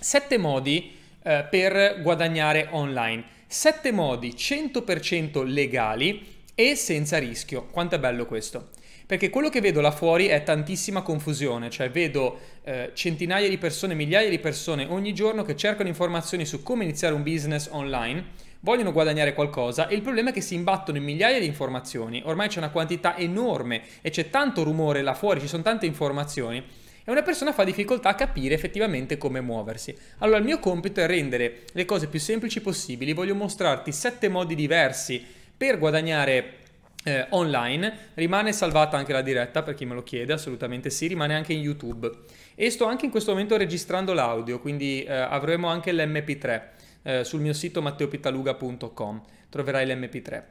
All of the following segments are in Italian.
Sette modi eh, per guadagnare online, Sette modi 100% legali e senza rischio. Quanto è bello questo? Perché quello che vedo là fuori è tantissima confusione, cioè vedo eh, centinaia di persone, migliaia di persone ogni giorno che cercano informazioni su come iniziare un business online, vogliono guadagnare qualcosa e il problema è che si imbattono in migliaia di informazioni, ormai c'è una quantità enorme e c'è tanto rumore là fuori, ci sono tante informazioni e una persona fa difficoltà a capire effettivamente come muoversi. Allora il mio compito è rendere le cose più semplici possibili, voglio mostrarti sette modi diversi per guadagnare eh, online, rimane salvata anche la diretta per chi me lo chiede, assolutamente sì, rimane anche in YouTube. E sto anche in questo momento registrando l'audio, quindi eh, avremo anche l'MP3 eh, sul mio sito matteopitaluga.com, troverai l'MP3.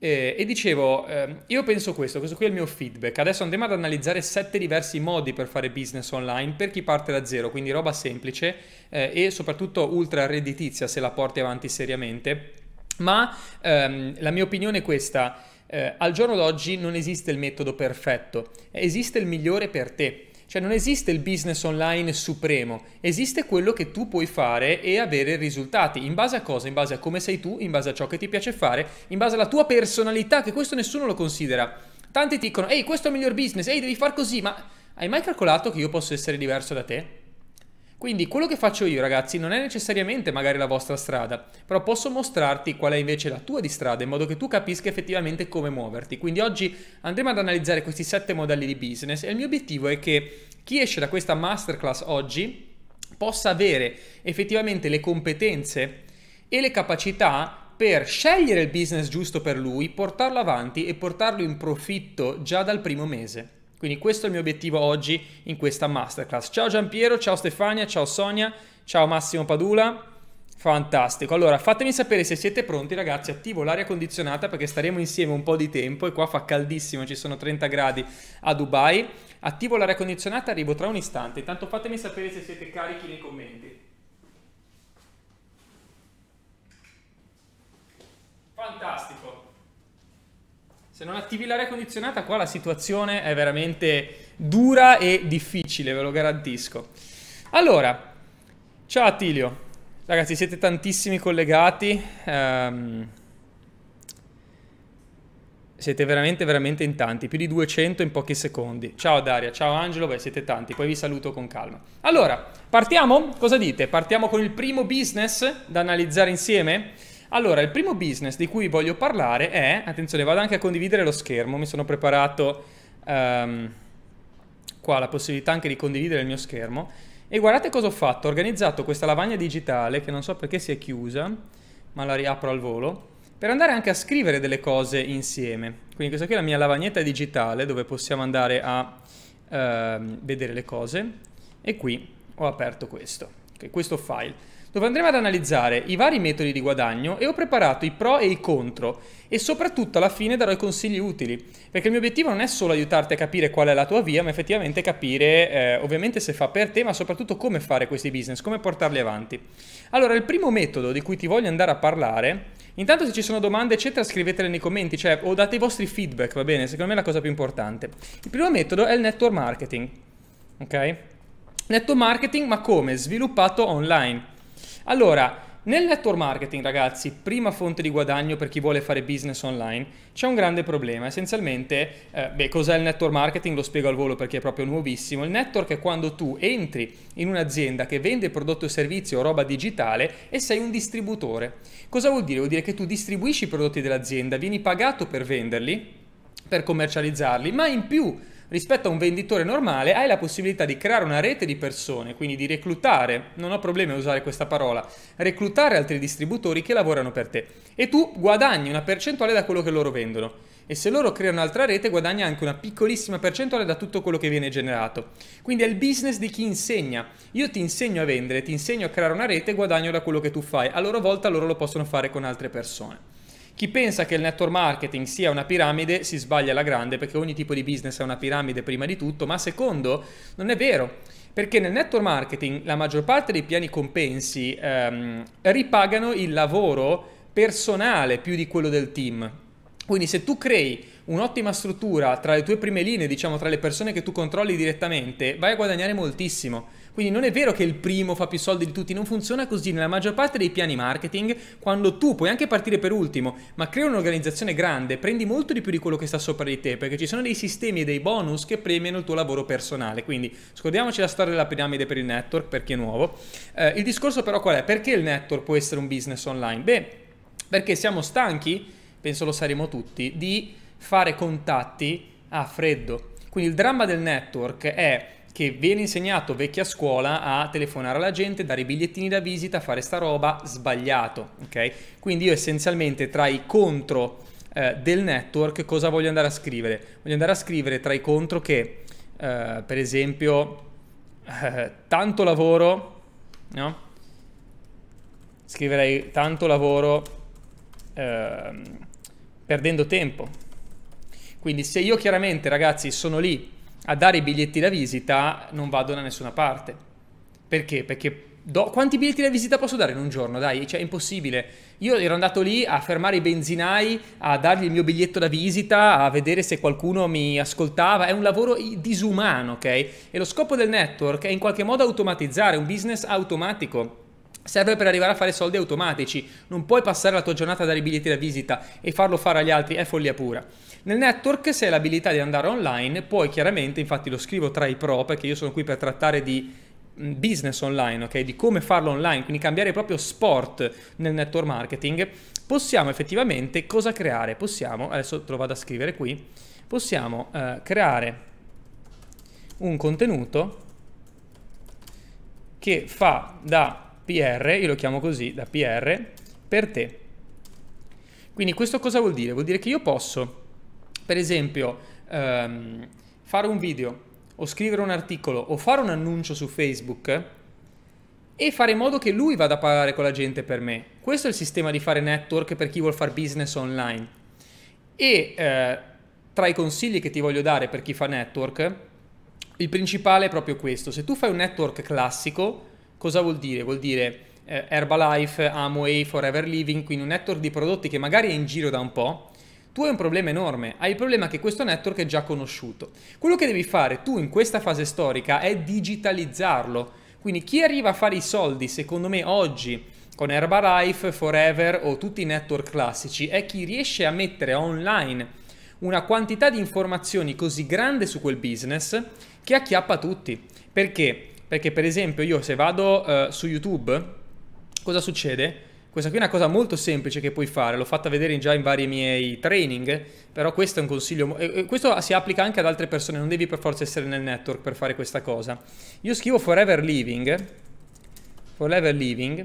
Eh, e dicevo, ehm, io penso questo, questo qui è il mio feedback. Adesso andiamo ad analizzare sette diversi modi per fare business online per chi parte da zero, quindi roba semplice eh, e soprattutto ultra redditizia se la porti avanti seriamente. Ma ehm, la mia opinione è questa, eh, al giorno d'oggi non esiste il metodo perfetto, esiste il migliore per te. Cioè non esiste il business online supremo, esiste quello che tu puoi fare e avere risultati. In base a cosa? In base a come sei tu, in base a ciò che ti piace fare, in base alla tua personalità, che questo nessuno lo considera. Tanti ti dicono, ehi questo è il miglior business, ehi devi far così, ma hai mai calcolato che io posso essere diverso da te? Quindi quello che faccio io ragazzi non è necessariamente magari la vostra strada, però posso mostrarti qual è invece la tua di strada in modo che tu capisca effettivamente come muoverti. Quindi oggi andremo ad analizzare questi sette modelli di business e il mio obiettivo è che chi esce da questa masterclass oggi possa avere effettivamente le competenze e le capacità per scegliere il business giusto per lui, portarlo avanti e portarlo in profitto già dal primo mese. Quindi questo è il mio obiettivo oggi in questa masterclass. Ciao Giampiero, ciao Stefania, ciao Sonia, ciao Massimo Padula. Fantastico. Allora, fatemi sapere se siete pronti, ragazzi. Attivo l'aria condizionata perché staremo insieme un po' di tempo e qua fa caldissimo, ci sono 30 gradi a Dubai. Attivo l'aria condizionata, arrivo tra un istante. Intanto fatemi sapere se siete carichi nei commenti. Fantastico. Se non attivi l'aria condizionata qua la situazione è veramente dura e difficile, ve lo garantisco. Allora, ciao Attilio. Ragazzi, siete tantissimi collegati. Um, siete veramente, veramente in tanti. Più di 200 in pochi secondi. Ciao Daria, ciao Angelo. Beh, siete tanti. Poi vi saluto con calma. Allora, partiamo? Cosa dite? Partiamo con il primo business da analizzare insieme? Allora, il primo business di cui voglio parlare è, attenzione, vado anche a condividere lo schermo, mi sono preparato um, qua la possibilità anche di condividere il mio schermo. E guardate cosa ho fatto, ho organizzato questa lavagna digitale che non so perché si è chiusa, ma la riapro al volo, per andare anche a scrivere delle cose insieme. Quindi questa qui è la mia lavagnetta digitale dove possiamo andare a uh, vedere le cose e qui ho aperto questo, okay, questo file dove andremo ad analizzare i vari metodi di guadagno e ho preparato i pro e i contro e soprattutto alla fine darò i consigli utili, perché il mio obiettivo non è solo aiutarti a capire qual è la tua via, ma effettivamente capire eh, ovviamente se fa per te, ma soprattutto come fare questi business, come portarli avanti. Allora, il primo metodo di cui ti voglio andare a parlare Intanto se ci sono domande eccetera scrivetele nei commenti, cioè o date i vostri feedback, va bene? Secondo me è la cosa più importante. Il primo metodo è il network marketing, ok? Network marketing ma come? Sviluppato online. Allora, nel network marketing, ragazzi, prima fonte di guadagno per chi vuole fare business online, c'è un grande problema. Essenzialmente, eh, beh, cos'è il network marketing? Lo spiego al volo perché è proprio nuovissimo. Il network è quando tu entri in un'azienda che vende prodotto o servizio o roba digitale e sei un distributore. Cosa vuol dire? Vuol dire che tu distribuisci i prodotti dell'azienda, vieni pagato per venderli, per commercializzarli, ma in più rispetto a un venditore normale hai la possibilità di creare una rete di persone, quindi di reclutare, non ho problemi a usare questa parola, reclutare altri distributori che lavorano per te e tu guadagni una percentuale da quello che loro vendono e se loro creano un'altra rete guadagni anche una piccolissima percentuale da tutto quello che viene generato. Quindi è il business di chi insegna. Io ti insegno a vendere, ti insegno a creare una rete e guadagno da quello che tu fai. A loro volta loro lo possono fare con altre persone. Chi pensa che il network marketing sia una piramide si sbaglia alla grande perché ogni tipo di business è una piramide prima di tutto, ma secondo non è vero. Perché nel network marketing la maggior parte dei piani compensi ehm, ripagano il lavoro personale più di quello del team. Quindi se tu crei un'ottima struttura tra le tue prime linee, diciamo tra le persone che tu controlli direttamente, vai a guadagnare moltissimo. Quindi non è vero che il primo fa più soldi di tutti, non funziona così nella maggior parte dei piani marketing, quando tu puoi anche partire per ultimo, ma crea un'organizzazione grande, prendi molto di più di quello che sta sopra di te, perché ci sono dei sistemi e dei bonus che premiano il tuo lavoro personale. Quindi scordiamoci la storia della piramide per il network, per chi è nuovo. Eh, il discorso però qual è? Perché il network può essere un business online? Beh, perché siamo stanchi, penso lo saremo tutti, di fare contatti a freddo. Quindi il dramma del network è che viene insegnato vecchia scuola a telefonare alla gente, dare i bigliettini da visita, fare sta roba, sbagliato, ok? Quindi io essenzialmente tra i contro eh, del network cosa voglio andare a scrivere? Voglio andare a scrivere tra i contro che, eh, per esempio, eh, tanto lavoro, no? Scriverei tanto lavoro ehm, perdendo tempo. Quindi se io chiaramente, ragazzi, sono lì a dare i biglietti da visita non vado da nessuna parte. Perché? Perché do... quanti biglietti da visita posso dare in un giorno? Dai, cioè è impossibile. Io ero andato lì a fermare i benzinai, a dargli il mio biglietto da visita, a vedere se qualcuno mi ascoltava. È un lavoro disumano, ok? E lo scopo del network è in qualche modo automatizzare, un business automatico serve per arrivare a fare soldi automatici. Non puoi passare la tua giornata a dare i biglietti da visita e farlo fare agli altri, è follia pura. Nel network, se hai l'abilità di andare online, puoi chiaramente, infatti lo scrivo tra i pro, perché io sono qui per trattare di mm, business online, ok? Di come farlo online, quindi cambiare proprio sport nel network marketing, possiamo effettivamente cosa creare? Possiamo, adesso te lo vado a scrivere qui, possiamo eh, creare un contenuto che fa da PR, io lo chiamo così, da PR, per te. Quindi questo cosa vuol dire? Vuol dire che io posso, per esempio, ehm, fare un video o scrivere un articolo o fare un annuncio su Facebook e fare in modo che lui vada a parlare con la gente per me. Questo è il sistema di fare network per chi vuole fare business online. E eh, tra i consigli che ti voglio dare per chi fa network, il principale è proprio questo. Se tu fai un network classico, Cosa vuol dire? Vuol dire eh, Herbalife, Amway, Forever Living, quindi un network di prodotti che magari è in giro da un po', tu hai un problema enorme, hai il problema che questo network è già conosciuto. Quello che devi fare tu in questa fase storica è digitalizzarlo. Quindi chi arriva a fare i soldi, secondo me oggi, con Herbalife, Forever o tutti i network classici, è chi riesce a mettere online una quantità di informazioni così grande su quel business che acchiappa tutti. Perché? Perché per esempio io se vado uh, su YouTube, cosa succede? Questa qui è una cosa molto semplice che puoi fare, l'ho fatta vedere già in vari miei training, però questo è un consiglio, questo si applica anche ad altre persone, non devi per forza essere nel network per fare questa cosa. Io scrivo Forever Living, Forever Living,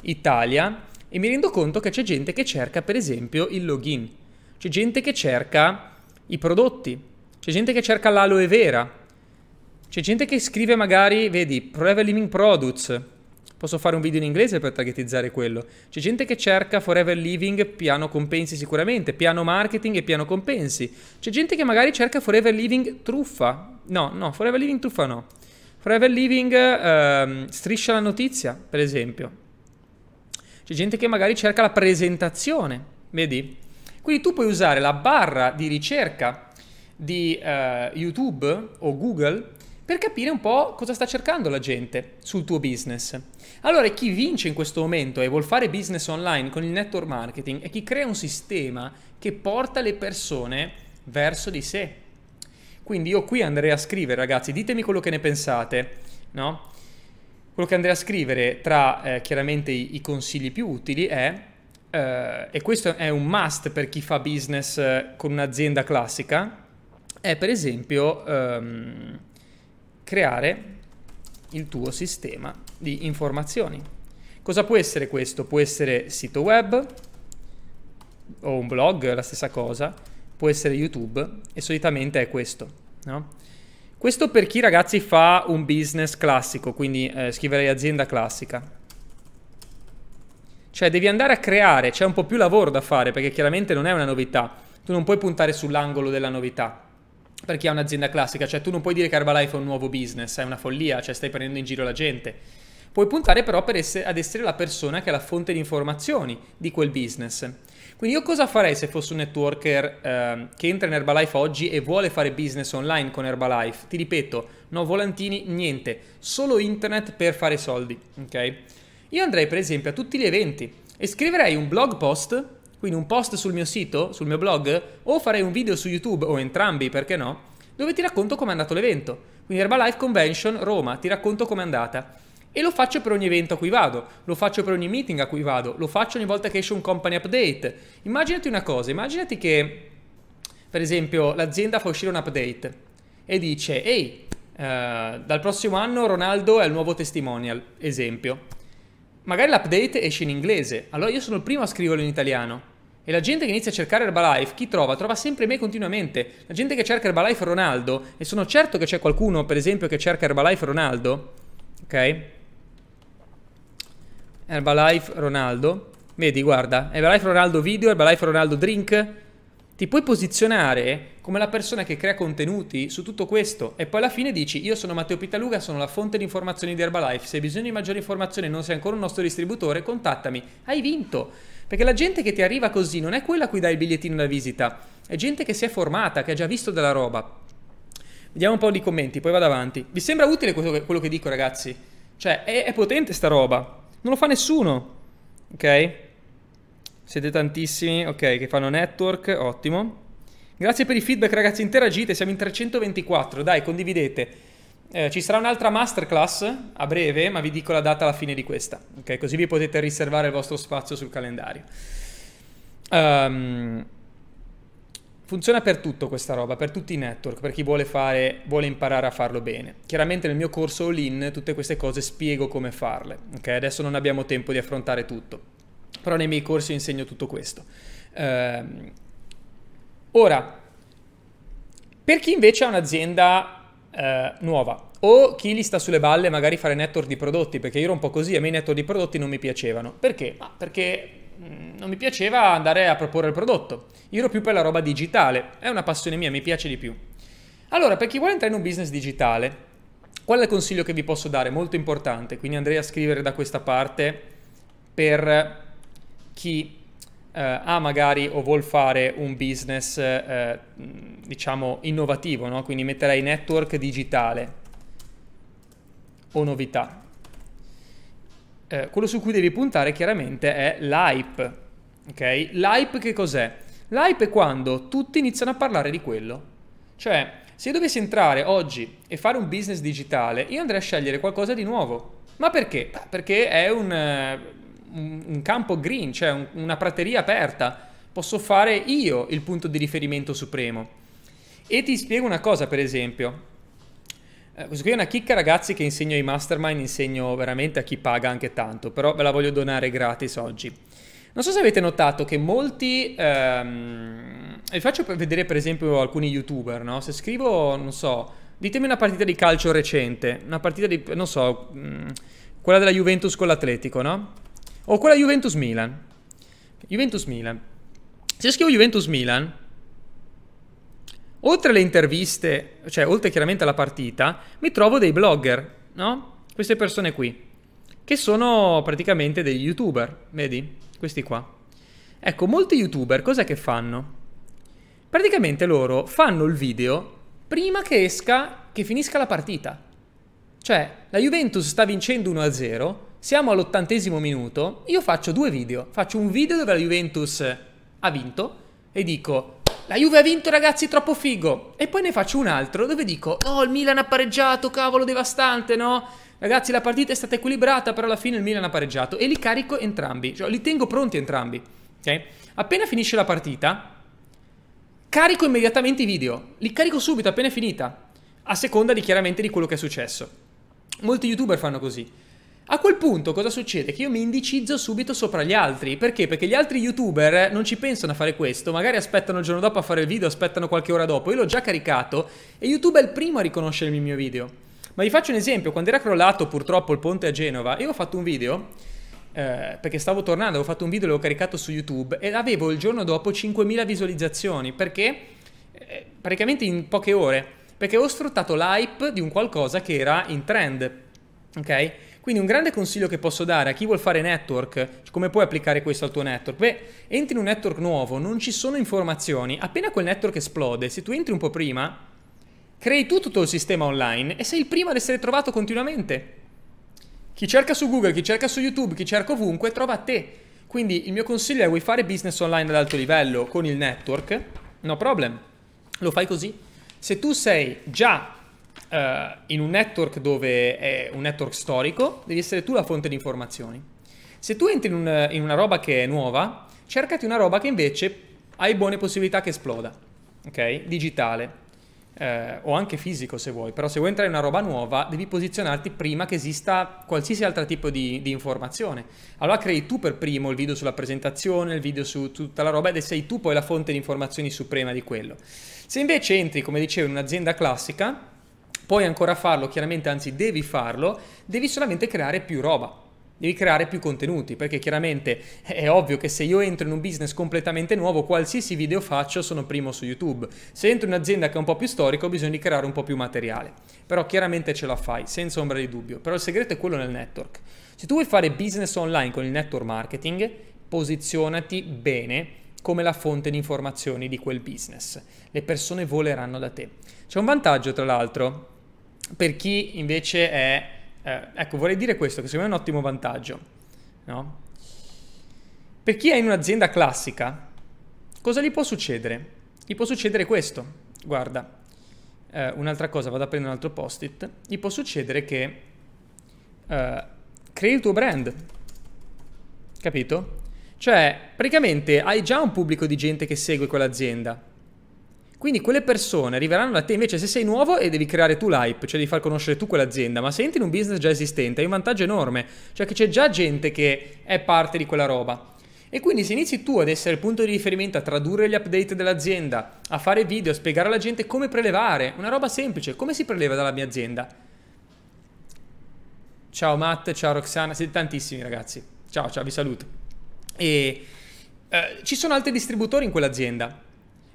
Italia, e mi rendo conto che c'è gente che cerca per esempio il login, c'è gente che cerca i prodotti, c'è gente che cerca l'aloe vera, c'è gente che scrive magari, vedi, Forever Living Products. Posso fare un video in inglese per targetizzare quello. C'è gente che cerca Forever Living piano compensi sicuramente, piano marketing e piano compensi. C'è gente che magari cerca Forever Living truffa. No, no, Forever Living truffa no. Forever Living ehm, striscia la notizia, per esempio. C'è gente che magari cerca la presentazione, vedi? Quindi tu puoi usare la barra di ricerca di eh, YouTube o Google per capire un po' cosa sta cercando la gente sul tuo business. Allora, chi vince in questo momento e vuol fare business online con il network marketing è chi crea un sistema che porta le persone verso di sé. Quindi io qui andrei a scrivere, ragazzi, ditemi quello che ne pensate, no? Quello che andrei a scrivere tra eh, chiaramente i, i, consigli più utili è, eh, e questo è un must per chi fa business eh, con un'azienda classica, è per esempio... Ehm, creare il tuo sistema di informazioni. Cosa può essere questo? Può essere sito web o un blog, la stessa cosa, può essere YouTube e solitamente è questo. No? Questo per chi ragazzi fa un business classico, quindi eh, scriverei azienda classica. Cioè devi andare a creare, c'è un po' più lavoro da fare perché chiaramente non è una novità, tu non puoi puntare sull'angolo della novità, per chi ha un'azienda classica, cioè tu non puoi dire che Herbalife è un nuovo business, è una follia, cioè stai prendendo in giro la gente. Puoi puntare però ess- ad essere la persona che è la fonte di informazioni di quel business. Quindi io cosa farei se fossi un networker eh, che entra in Herbalife oggi e vuole fare business online con Herbalife? Ti ripeto, no volantini, niente, solo internet per fare soldi, ok? Io andrei per esempio a tutti gli eventi e scriverei un blog post quindi un post sul mio sito, sul mio blog, o farei un video su YouTube, o entrambi, perché no? Dove ti racconto com'è andato l'evento. Quindi Herbalife Convention Roma, ti racconto com'è andata. E lo faccio per ogni evento a cui vado, lo faccio per ogni meeting a cui vado, lo faccio ogni volta che esce un company update. Immaginati una cosa, immaginati che, per esempio, l'azienda fa uscire un update e dice, ehi, eh, dal prossimo anno Ronaldo è il nuovo testimonial, esempio magari l'update esce in inglese, allora io sono il primo a scriverlo in italiano. E la gente che inizia a cercare Herbalife, chi trova? Trova sempre me continuamente. La gente che cerca Herbalife Ronaldo, e sono certo che c'è qualcuno, per esempio, che cerca Herbalife Ronaldo, ok? Herbalife Ronaldo. Vedi, guarda, Herbalife Ronaldo video, Herbalife Ronaldo drink, ti puoi posizionare come la persona che crea contenuti su tutto questo e poi alla fine dici io sono Matteo Pitaluga, sono la fonte di informazioni di Herbalife, se hai bisogno di maggiori informazioni e non sei ancora un nostro distributore contattami, hai vinto, perché la gente che ti arriva così non è quella a cui dai il bigliettino da visita, è gente che si è formata, che ha già visto della roba. Vediamo un po' di commenti, poi vado avanti. Vi sembra utile quello che, quello che dico ragazzi? Cioè è, è potente sta roba, non lo fa nessuno, ok? Siete tantissimi, ok, che fanno network, ottimo. Grazie per i feedback ragazzi, interagite, siamo in 324, dai, condividete. Eh, ci sarà un'altra masterclass a breve, ma vi dico la data alla fine di questa, ok? Così vi potete riservare il vostro spazio sul calendario. Um, funziona per tutto questa roba, per tutti i network, per chi vuole, fare, vuole imparare a farlo bene. Chiaramente nel mio corso all-in tutte queste cose spiego come farle, ok? Adesso non abbiamo tempo di affrontare tutto però nei miei corsi insegno tutto questo. Eh, ora, per chi invece ha un'azienda eh, nuova o chi gli sta sulle balle magari fare network di prodotti, perché io ero un po' così, a me i network di prodotti non mi piacevano. Perché? Ma ah, perché mm, non mi piaceva andare a proporre il prodotto. Io ero più per la roba digitale, è una passione mia, mi piace di più. Allora, per chi vuole entrare in un business digitale, qual è il consiglio che vi posso dare? Molto importante, quindi andrei a scrivere da questa parte per chi eh, ha magari o vuol fare un business eh, diciamo innovativo, no? quindi metterei network digitale o novità. Eh, quello su cui devi puntare chiaramente è l'hype. Okay? L'hype che cos'è? L'hype è quando tutti iniziano a parlare di quello. Cioè, se io dovessi entrare oggi e fare un business digitale, io andrei a scegliere qualcosa di nuovo. Ma perché? Perché è un eh, un, campo green, cioè un, una prateria aperta, posso fare io il punto di riferimento supremo. E ti spiego una cosa, per esempio. Eh, questa qui è una chicca, ragazzi, che insegno ai mastermind, insegno veramente a chi paga anche tanto, però ve la voglio donare gratis oggi. Non so se avete notato che molti, ehm, vi faccio vedere per esempio alcuni youtuber, no? Se scrivo, non so, ditemi una partita di calcio recente, una partita di, non so, mh, mm, quella della Juventus con l'Atletico, no? O quella Juventus-Milan. Juventus-Milan. Se scrivo Juventus-Milan, oltre alle interviste, cioè oltre chiaramente alla partita, mi trovo dei blogger, no? Queste persone qui, che sono praticamente degli youtuber, vedi? Questi qua. Ecco, molti youtuber cos'è che fanno? Praticamente loro fanno il video prima che esca, che finisca la partita. Cioè, la Juventus sta vincendo 1-0, siamo all'ottantesimo minuto, io faccio due video. Faccio un video dove la Juventus ha vinto e dico la Juve ha vinto ragazzi, troppo figo. E poi ne faccio un altro dove dico oh il Milan ha pareggiato, cavolo devastante, no? Ragazzi la partita è stata equilibrata, però alla fine il Milan ha pareggiato e li carico entrambi, cioè li tengo pronti entrambi. Okay? Appena finisce la partita, carico immediatamente i video, li carico subito appena è finita, a seconda di chiaramente di quello che è successo. Molti youtuber fanno così. A quel punto cosa succede? Che io mi indicizzo subito sopra gli altri, perché? Perché gli altri youtuber non ci pensano a fare questo, magari aspettano il giorno dopo a fare il video, aspettano qualche ora dopo, io l'ho già caricato e YouTube è il primo a riconoscermi il mio video. Ma vi faccio un esempio, quando era crollato purtroppo il ponte a Genova, io ho fatto un video eh, perché stavo tornando, avevo fatto un video, e l'ho caricato su YouTube e avevo il giorno dopo 5.000 visualizzazioni, perché eh, praticamente in poche ore, perché ho sfruttato l'hype di un qualcosa che era in trend, ok? Quindi un grande consiglio che posso dare a chi vuole fare network, come puoi applicare questo al tuo network? Beh, entri in un network nuovo, non ci sono informazioni, appena quel network esplode, se tu entri un po' prima, crei tu tutto il sistema online e sei il primo ad essere trovato continuamente. Chi cerca su Google, chi cerca su YouTube, chi cerca ovunque, trova te. Quindi il mio consiglio è vuoi fare business online ad alto livello con il network? No problem, lo fai così. Se tu sei già uh, in un network dove è un network storico, devi essere tu la fonte di informazioni. Se tu entri in, un, in una roba che è nuova, cercati una roba che invece hai buone possibilità che esploda, ok? Digitale. Eh, o anche fisico se vuoi, però se vuoi entrare in una roba nuova devi posizionarti prima che esista qualsiasi altro tipo di, di, informazione. Allora crei tu per primo il video sulla presentazione, il video su tutta la roba ed sei tu poi la fonte di informazioni suprema di quello. Se invece entri, come dicevo, in un'azienda classica, Puoi ancora farlo, chiaramente, anzi devi farlo, devi solamente creare più roba. Devi creare più contenuti, perché chiaramente è ovvio che se io entro in un business completamente nuovo, qualsiasi video faccio sono primo su YouTube. Se entro in un'azienda che è un po' più storica, ho bisogno di creare un po' più materiale. Però chiaramente ce la fai, senza ombra di dubbio. Però il segreto è quello nel network. Se tu vuoi fare business online con il network marketing, posizionati bene come la fonte di informazioni di quel business. Le persone voleranno da te. C'è un vantaggio, tra l'altro, per chi invece è... Eh, ecco, vorrei dire questo, che secondo me è un ottimo vantaggio. No? Per chi è in un'azienda classica, cosa gli può succedere? Gli può succedere questo. Guarda, eh, un'altra cosa, vado a prendere un altro post-it. Gli può succedere che eh, crei il tuo brand. Capito? Cioè, praticamente hai già un pubblico di gente che segue quell'azienda. Quindi quelle persone arriveranno da te, invece se sei nuovo e devi creare tu l'hype, cioè devi far conoscere tu quell'azienda, ma se entri in un business già esistente hai un vantaggio enorme, cioè che c'è già gente che è parte di quella roba. E quindi se inizi tu ad essere il punto di riferimento, a tradurre gli update dell'azienda, a fare video, a spiegare alla gente come prelevare, una roba semplice, come si preleva dalla mia azienda. Ciao Matt, ciao Roxana, siete tantissimi ragazzi. Ciao, ciao, vi saluto. E eh, ci sono altri distributori in quell'azienda.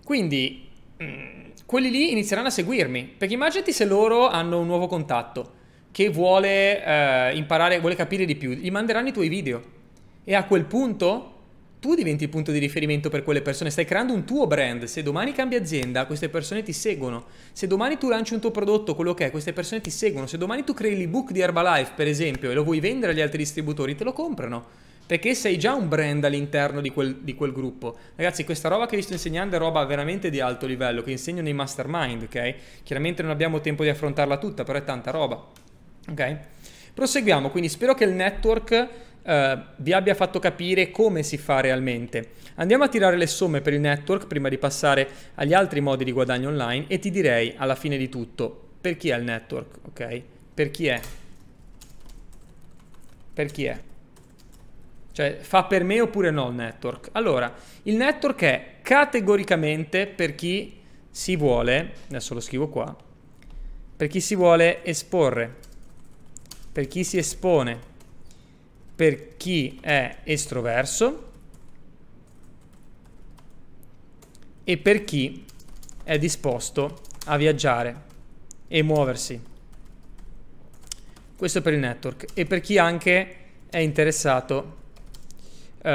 Quindi Mm, quelli lì inizieranno a seguirmi. Perché immaginati se loro hanno un nuovo contatto che vuole eh, imparare, vuole capire di più, gli manderanno i tuoi video. E a quel punto tu diventi il punto di riferimento per quelle persone, stai creando un tuo brand. Se domani cambi azienda, queste persone ti seguono. Se domani tu lanci un tuo prodotto, quello che è, queste persone ti seguono. Se domani tu crei l'ebook di Herbalife, per esempio, e lo vuoi vendere agli altri distributori, te lo comprano perché sei già un brand all'interno di quel, di quel, gruppo. Ragazzi, questa roba che vi sto insegnando è roba veramente di alto livello, che insegno nei mastermind, ok? Chiaramente non abbiamo tempo di affrontarla tutta, però è tanta roba, ok? Proseguiamo, quindi spero che il network eh, vi abbia fatto capire come si fa realmente. Andiamo a tirare le somme per il network prima di passare agli altri modi di guadagno online e ti direi alla fine di tutto per chi è il network, ok? Per chi è? Per chi è? Cioè, fa per me oppure no il network? Allora, il network è categoricamente per chi si vuole, adesso lo scrivo qua, per chi si vuole esporre, per chi si espone, per chi è estroverso e per chi è disposto a viaggiare e muoversi. Questo per il network e per chi anche è interessato eh,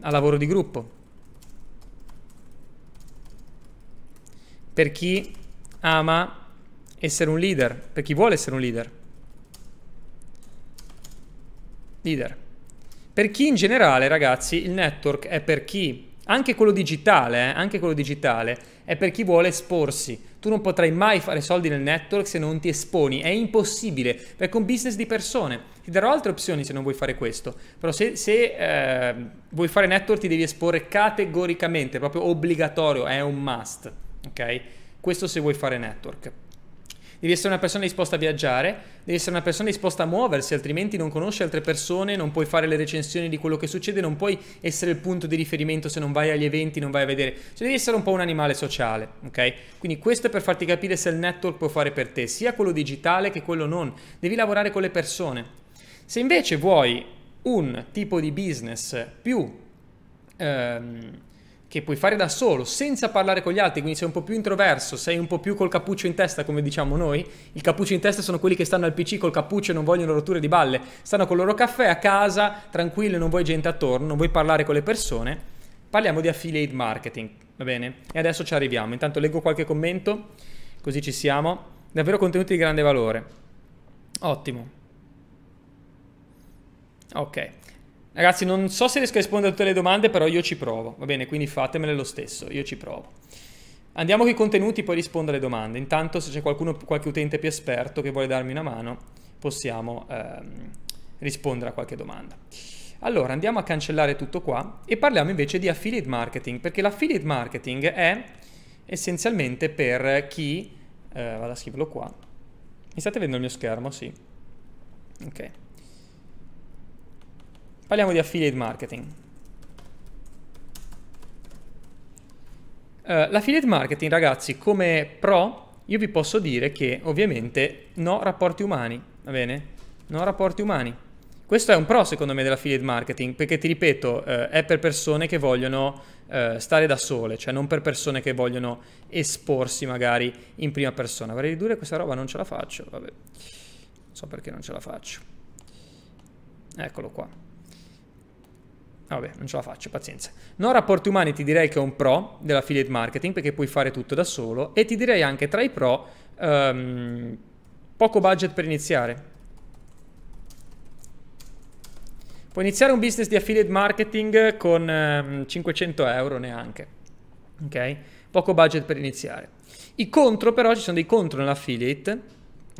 a lavoro di gruppo. Per chi ama essere un leader, per chi vuole essere un leader. Leader. Per chi in generale, ragazzi, il network è per chi, anche quello digitale, eh, anche quello digitale, è per chi vuole esporsi. Tu non potrai mai fare soldi nel network se non ti esponi, è impossibile, perché è un business di persone. Ti darò altre opzioni se non vuoi fare questo, però se, se eh, vuoi fare network ti devi esporre categoricamente, proprio obbligatorio, è un must, ok? Questo se vuoi fare network. Devi essere una persona disposta a viaggiare, devi essere una persona disposta a muoversi, altrimenti non conosci altre persone, non puoi fare le recensioni di quello che succede, non puoi essere il punto di riferimento se non vai agli eventi, non vai a vedere. Cioè devi essere un po' un animale sociale, ok? Quindi questo è per farti capire se il network può fare per te, sia quello digitale che quello non. Devi lavorare con le persone. Se invece vuoi un tipo di business più ehm, che puoi fare da solo, senza parlare con gli altri, quindi sei un po' più introverso, sei un po' più col cappuccio in testa, come diciamo noi. Il cappuccio in testa sono quelli che stanno al PC col cappuccio e non vogliono rotture di balle, stanno col loro caffè a casa, tranquilli, non vuoi gente attorno, non vuoi parlare con le persone. Parliamo di affiliate marketing, va bene? E adesso ci arriviamo. Intanto leggo qualche commento, così ci siamo. Davvero contenuti di grande valore. Ottimo. Ok. Ragazzi, non so se riesco a rispondere a tutte le domande, però io ci provo, va bene? Quindi fatemele lo stesso, io ci provo. Andiamo con i contenuti, poi rispondo alle domande. Intanto, se c'è qualcuno, qualche utente più esperto che vuole darmi una mano, possiamo ehm, rispondere a qualche domanda. Allora, andiamo a cancellare tutto qua e parliamo invece di affiliate marketing, perché l'affiliate marketing è essenzialmente per chi... Eh, vado a scriverlo qua. Mi state vedendo il mio schermo? Sì. Ok. Parliamo di affiliate marketing. Uh, l'affiliate marketing, ragazzi, come pro, io vi posso dire che ovviamente no rapporti umani, va bene? No rapporti umani. Questo è un pro secondo me dell'affiliate marketing, perché ti ripeto, eh, è per persone che vogliono eh, stare da sole, cioè non per persone che vogliono esporsi magari in prima persona. Vorrei ridurre questa roba, non ce la faccio, vabbè. Non so perché non ce la faccio. Eccolo qua. Vabbè, non ce la faccio, pazienza. No rapporti umani ti direi che è un pro dell'affiliate marketing perché puoi fare tutto da solo e ti direi anche tra i pro um, poco budget per iniziare. Puoi iniziare un business di affiliate marketing con um, ehm, 500 euro neanche, ok? Poco budget per iniziare. I contro però, ci sono dei contro nell'affiliate,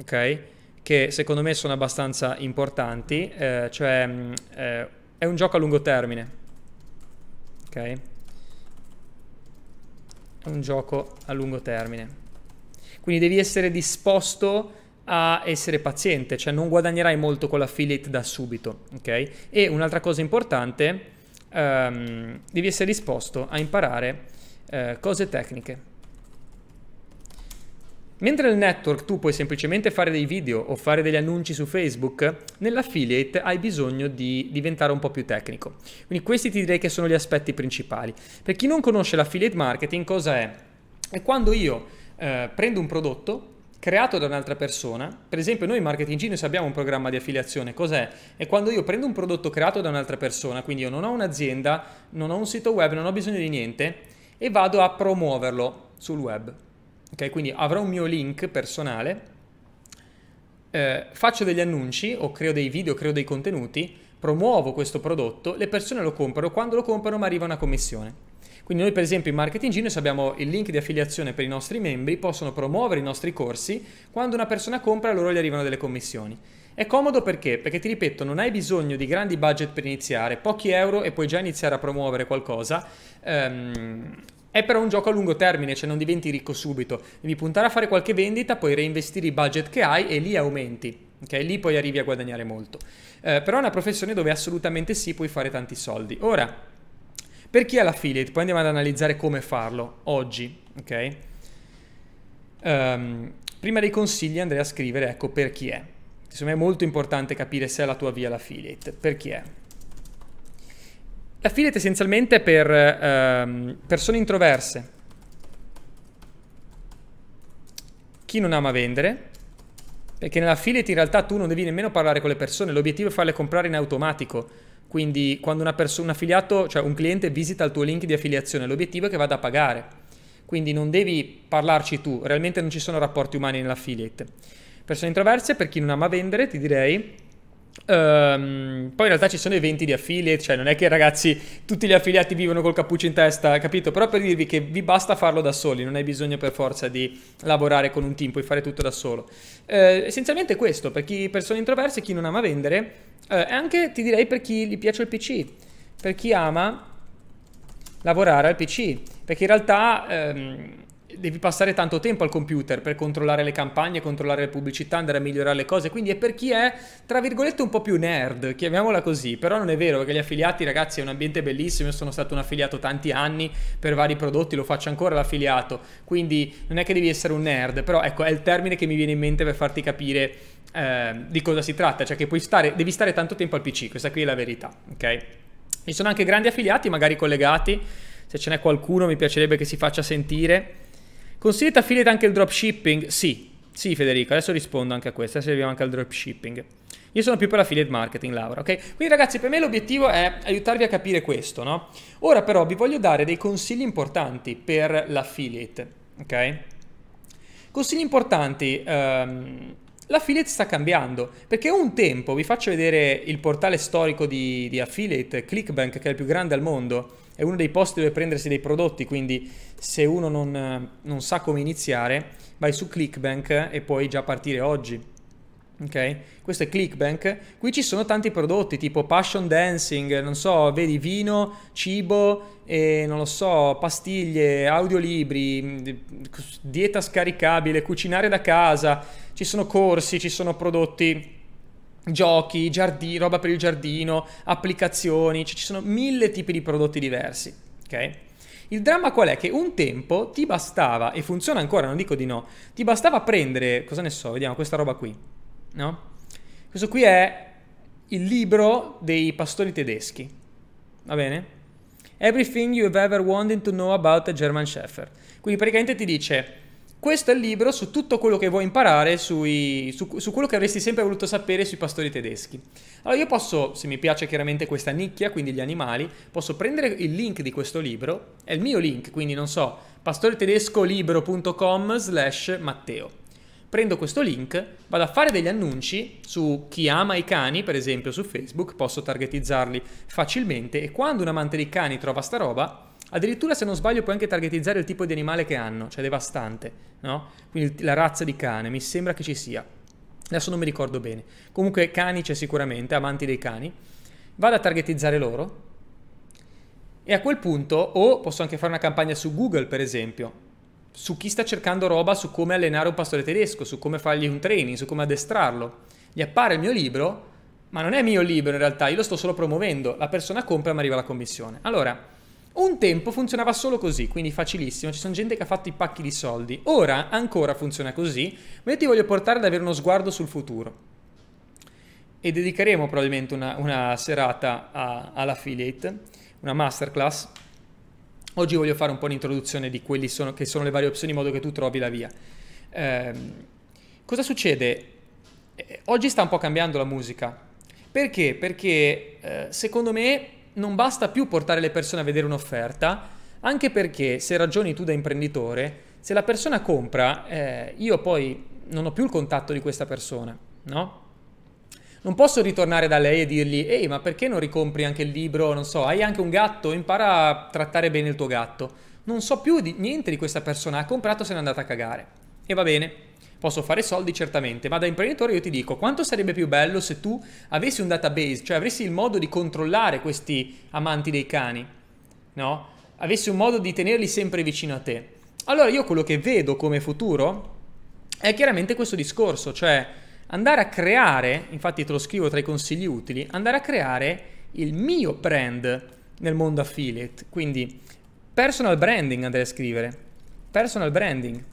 ok? Che secondo me sono abbastanza importanti, eh, cioè... Mm, eh, è un gioco a lungo termine. Ok? È un gioco a lungo termine. Quindi devi essere disposto a essere paziente, cioè non guadagnerai molto con l'affiliate da subito, ok? E un'altra cosa importante, um, devi essere disposto a imparare uh, cose tecniche, Mentre nel network tu puoi semplicemente fare dei video o fare degli annunci su Facebook, nell'affiliate hai bisogno di diventare un po' più tecnico. Quindi questi ti direi che sono gli aspetti principali. Per chi non conosce l'affiliate marketing, cosa è? È quando io eh, prendo un prodotto creato da un'altra persona, per esempio noi in Marketing Genius abbiamo un programma di affiliazione, cos'è? È quando io prendo un prodotto creato da un'altra persona, quindi io non ho un'azienda, non ho un sito web, non ho bisogno di niente e vado a promuoverlo sul web ok? Quindi avrò un mio link personale, eh, faccio degli annunci o creo dei video, creo dei contenuti, promuovo questo prodotto, le persone lo comprano, quando lo comprano mi arriva una commissione. Quindi noi per esempio in Marketing Genius abbiamo il link di affiliazione per i nostri membri, possono promuovere i nostri corsi, quando una persona compra loro gli arrivano delle commissioni. È comodo perché? Perché ti ripeto, non hai bisogno di grandi budget per iniziare, pochi euro e puoi già iniziare a promuovere qualcosa. Um, è però un gioco a lungo termine, cioè non diventi ricco subito. Devi puntare a fare qualche vendita, poi reinvestire i budget che hai e lì aumenti. Ok, lì poi arrivi a guadagnare molto. Eh, però è una professione dove assolutamente sì, puoi fare tanti soldi. Ora, per chi è l'affiliate, poi andiamo ad analizzare come farlo oggi, ok? Um, prima dei consigli andrei a scrivere, ecco, per chi è. Secondo me è molto importante capire se è la tua via l'affiliate, per chi è affiliate essenzialmente per ehm, persone introverse. Chi non ama vendere. Perché nell'affiliate in realtà tu non devi nemmeno parlare con le persone, l'obiettivo è farle comprare in automatico. Quindi quando un affiliato, cioè un cliente visita il tuo link di affiliazione, l'obiettivo è che vada a pagare. Quindi non devi parlarci tu, realmente non ci sono rapporti umani nell'affiliate. Persone introverse, per chi non ama vendere, ti direi Um, poi in realtà ci sono eventi di affiliate, cioè non è che ragazzi tutti gli affiliati vivono col cappuccio in testa, capito? Però per dirvi che vi basta farlo da soli, non hai bisogno per forza di lavorare con un team, puoi fare tutto da solo. Uh, essenzialmente questo, per chi persone introverse, chi non ama vendere, eh, e uh, anche ti direi per chi gli piace il PC, per chi ama lavorare al PC, perché in realtà... Um, devi passare tanto tempo al computer per controllare le campagne, controllare le pubblicità, andare a migliorare le cose, quindi è per chi è, tra virgolette, un po' più nerd, chiamiamola così, però non è vero perché gli affiliati ragazzi è un ambiente bellissimo, io sono stato un affiliato tanti anni per vari prodotti, lo faccio ancora l'affiliato, quindi non è che devi essere un nerd, però ecco è il termine che mi viene in mente per farti capire eh, di cosa si tratta, cioè che puoi stare, devi stare tanto tempo al PC, questa qui è la verità, ok? Ci sono anche grandi affiliati magari collegati, se ce n'è qualcuno mi piacerebbe che si faccia sentire. Considerate affiliate anche il dropshipping? Sì, sì Federico, adesso rispondo anche a questo, adesso arriviamo anche al dropshipping. Io sono più per l'affiliate marketing, Laura, ok? Quindi ragazzi, per me l'obiettivo è aiutarvi a capire questo, no? Ora però vi voglio dare dei consigli importanti per l'affiliate, ok? Consigli importanti, ehm, l'affiliate sta cambiando, perché un tempo, vi faccio vedere il portale storico di, di affiliate, Clickbank, che è il più grande al mondo, è uno dei posti dove prendersi dei prodotti, quindi se uno non, non sa come iniziare, vai su Clickbank e puoi già partire oggi. Ok, questo è Clickbank. Qui ci sono tanti prodotti tipo Passion Dancing, non so, vedi vino, cibo, e, non lo so, pastiglie, audiolibri, dieta scaricabile, cucinare da casa. Ci sono corsi, ci sono prodotti giochi, giardini, roba per il giardino, applicazioni, cioè ci sono mille tipi di prodotti diversi, ok? Il dramma qual è? Che un tempo ti bastava, e funziona ancora, non dico di no, ti bastava prendere, cosa ne so, vediamo questa roba qui, no? Questo qui è il libro dei pastori tedeschi, va bene? Everything you've ever wanted to know about a German Shepherd. Quindi praticamente ti dice questo è il libro su tutto quello che vuoi imparare, sui, su, su, quello che avresti sempre voluto sapere sui pastori tedeschi. Allora io posso, se mi piace chiaramente questa nicchia, quindi gli animali, posso prendere il link di questo libro, è il mio link, quindi non so, pastoretedescolibro.com slash Matteo. Prendo questo link, vado a fare degli annunci su chi ama i cani, per esempio su Facebook, posso targetizzarli facilmente e quando un amante dei cani trova sta roba, Addirittura, se non sbaglio, puoi anche targetizzare il tipo di animale che hanno, cioè devastante, no? Quindi la razza di cane, mi sembra che ci sia. Adesso non mi ricordo bene. Comunque cani c'è sicuramente, amanti dei cani. Vado a targetizzare loro. E a quel punto, o posso anche fare una campagna su Google, per esempio, su chi sta cercando roba su come allenare un pastore tedesco, su come fargli un training, su come addestrarlo. Gli appare il mio libro, ma non è mio libro in realtà, io lo sto solo promuovendo. La persona compra e mi arriva la commissione. Allora, un tempo funzionava solo così, quindi facilissimo, ci sono gente che ha fatto i pacchi di soldi. Ora ancora funziona così, ma io ti voglio portare ad avere uno sguardo sul futuro. E dedicheremo probabilmente una, una serata a, all'affiliate, una masterclass. Oggi voglio fare un po' un'introduzione di quelle che sono le varie opzioni in modo che tu trovi la via. Eh, cosa succede? Eh, oggi sta un po' cambiando la musica. Perché? Perché eh, secondo me non basta più portare le persone a vedere un'offerta, anche perché se ragioni tu da imprenditore, se la persona compra, eh, io poi non ho più il contatto di questa persona, no? Non posso ritornare da lei e dirgli, ehi, ma perché non ricompri anche il libro? Non so, hai anche un gatto, impara a trattare bene il tuo gatto. Non so più di, niente di questa persona, ha comprato, se n'è andata a cagare. E va bene, Posso fare soldi certamente, ma da imprenditore io ti dico quanto sarebbe più bello se tu avessi un database, cioè avessi il modo di controllare questi amanti dei cani, no? Avessi un modo di tenerli sempre vicino a te. Allora io quello che vedo come futuro è chiaramente questo discorso, cioè andare a creare, infatti te lo scrivo tra i consigli utili, andare a creare il mio brand nel mondo affiliate, quindi personal branding andrei a scrivere, personal branding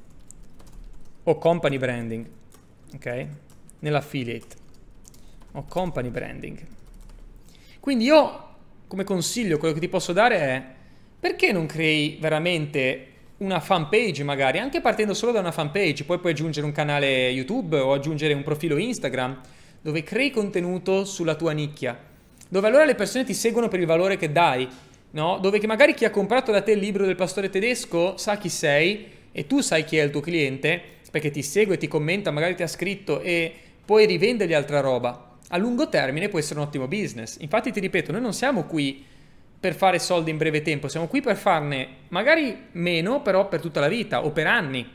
o company branding, ok? Nell'affiliate o company branding. Quindi io come consiglio quello che ti posso dare è perché non crei veramente una fan page magari, anche partendo solo da una fan page, poi puoi aggiungere un canale YouTube o aggiungere un profilo Instagram dove crei contenuto sulla tua nicchia, dove allora le persone ti seguono per il valore che dai, no? Dove che magari chi ha comprato da te il libro del pastore tedesco sa chi sei e tu sai chi è il tuo cliente perché ti segue, ti commenta, magari ti ha scritto e poi rivendergli altra roba. A lungo termine può essere un ottimo business. Infatti ti ripeto, noi non siamo qui per fare soldi in breve tempo, siamo qui per farne magari meno, però per tutta la vita o per anni.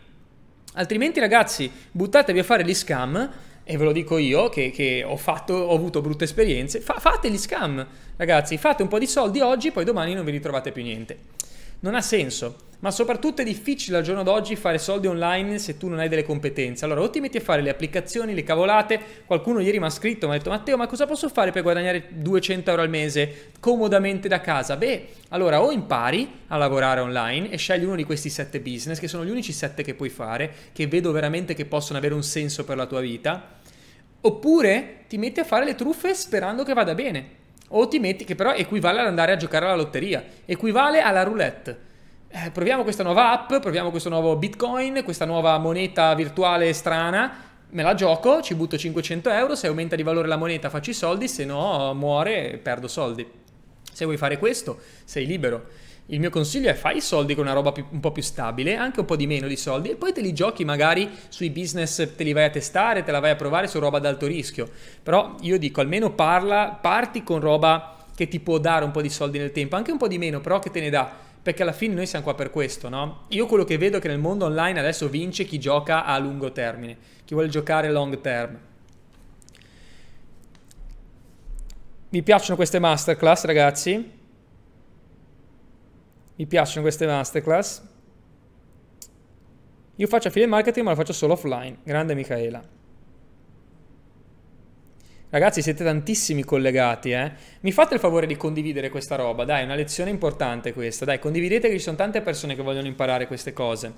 Altrimenti ragazzi, buttatevi a fare gli scam e ve lo dico io che, che ho, fatto, ho, avuto brutte esperienze, fa, fate gli scam, ragazzi, fate un po' di soldi oggi, poi domani non vi ritrovate più niente. Non ha senso. Ma soprattutto è difficile al giorno d'oggi fare soldi online se tu non hai delle competenze. Allora o ti metti a fare le applicazioni, le cavolate. Qualcuno ieri mi ha scritto, mi ha detto Matteo, ma cosa posso fare per guadagnare 200 euro al mese comodamente da casa? Beh, allora o impari a lavorare online e scegli uno di questi sette business, che sono gli unici sette che puoi fare, che vedo veramente che possono avere un senso per la tua vita. Oppure ti metti a fare le truffe sperando che vada bene. O ti metti che però equivale ad andare a giocare alla lotteria, equivale alla roulette. Eh, proviamo questa nuova app, proviamo questo nuovo bitcoin, questa nuova moneta virtuale strana, me la gioco, ci butto 500 euro, se aumenta di valore la moneta faccio i soldi, se no muore perdo soldi. Se vuoi fare questo sei libero. Il mio consiglio è fai i soldi con una roba più, un po' più stabile, anche un po' di meno di soldi, e poi te li giochi magari sui business, te li vai a testare, te la vai a provare su roba ad alto rischio. Però io dico, almeno parla, parti con roba che ti può dare un po' di soldi nel tempo, anche un po' di meno, però che te ne dà. Perché alla fine noi siamo qua per questo, no? Io quello che vedo è che nel mondo online adesso vince chi gioca a lungo termine, chi vuole giocare long term. Mi piacciono queste masterclass, ragazzi? mi piacciono queste masterclass. Io faccio affiliate marketing ma lo faccio solo offline. Grande Micaela. Ragazzi siete tantissimi collegati, eh? Mi fate il favore di condividere questa roba, dai, è una lezione importante questa, dai, condividete che ci sono tante persone che vogliono imparare queste cose.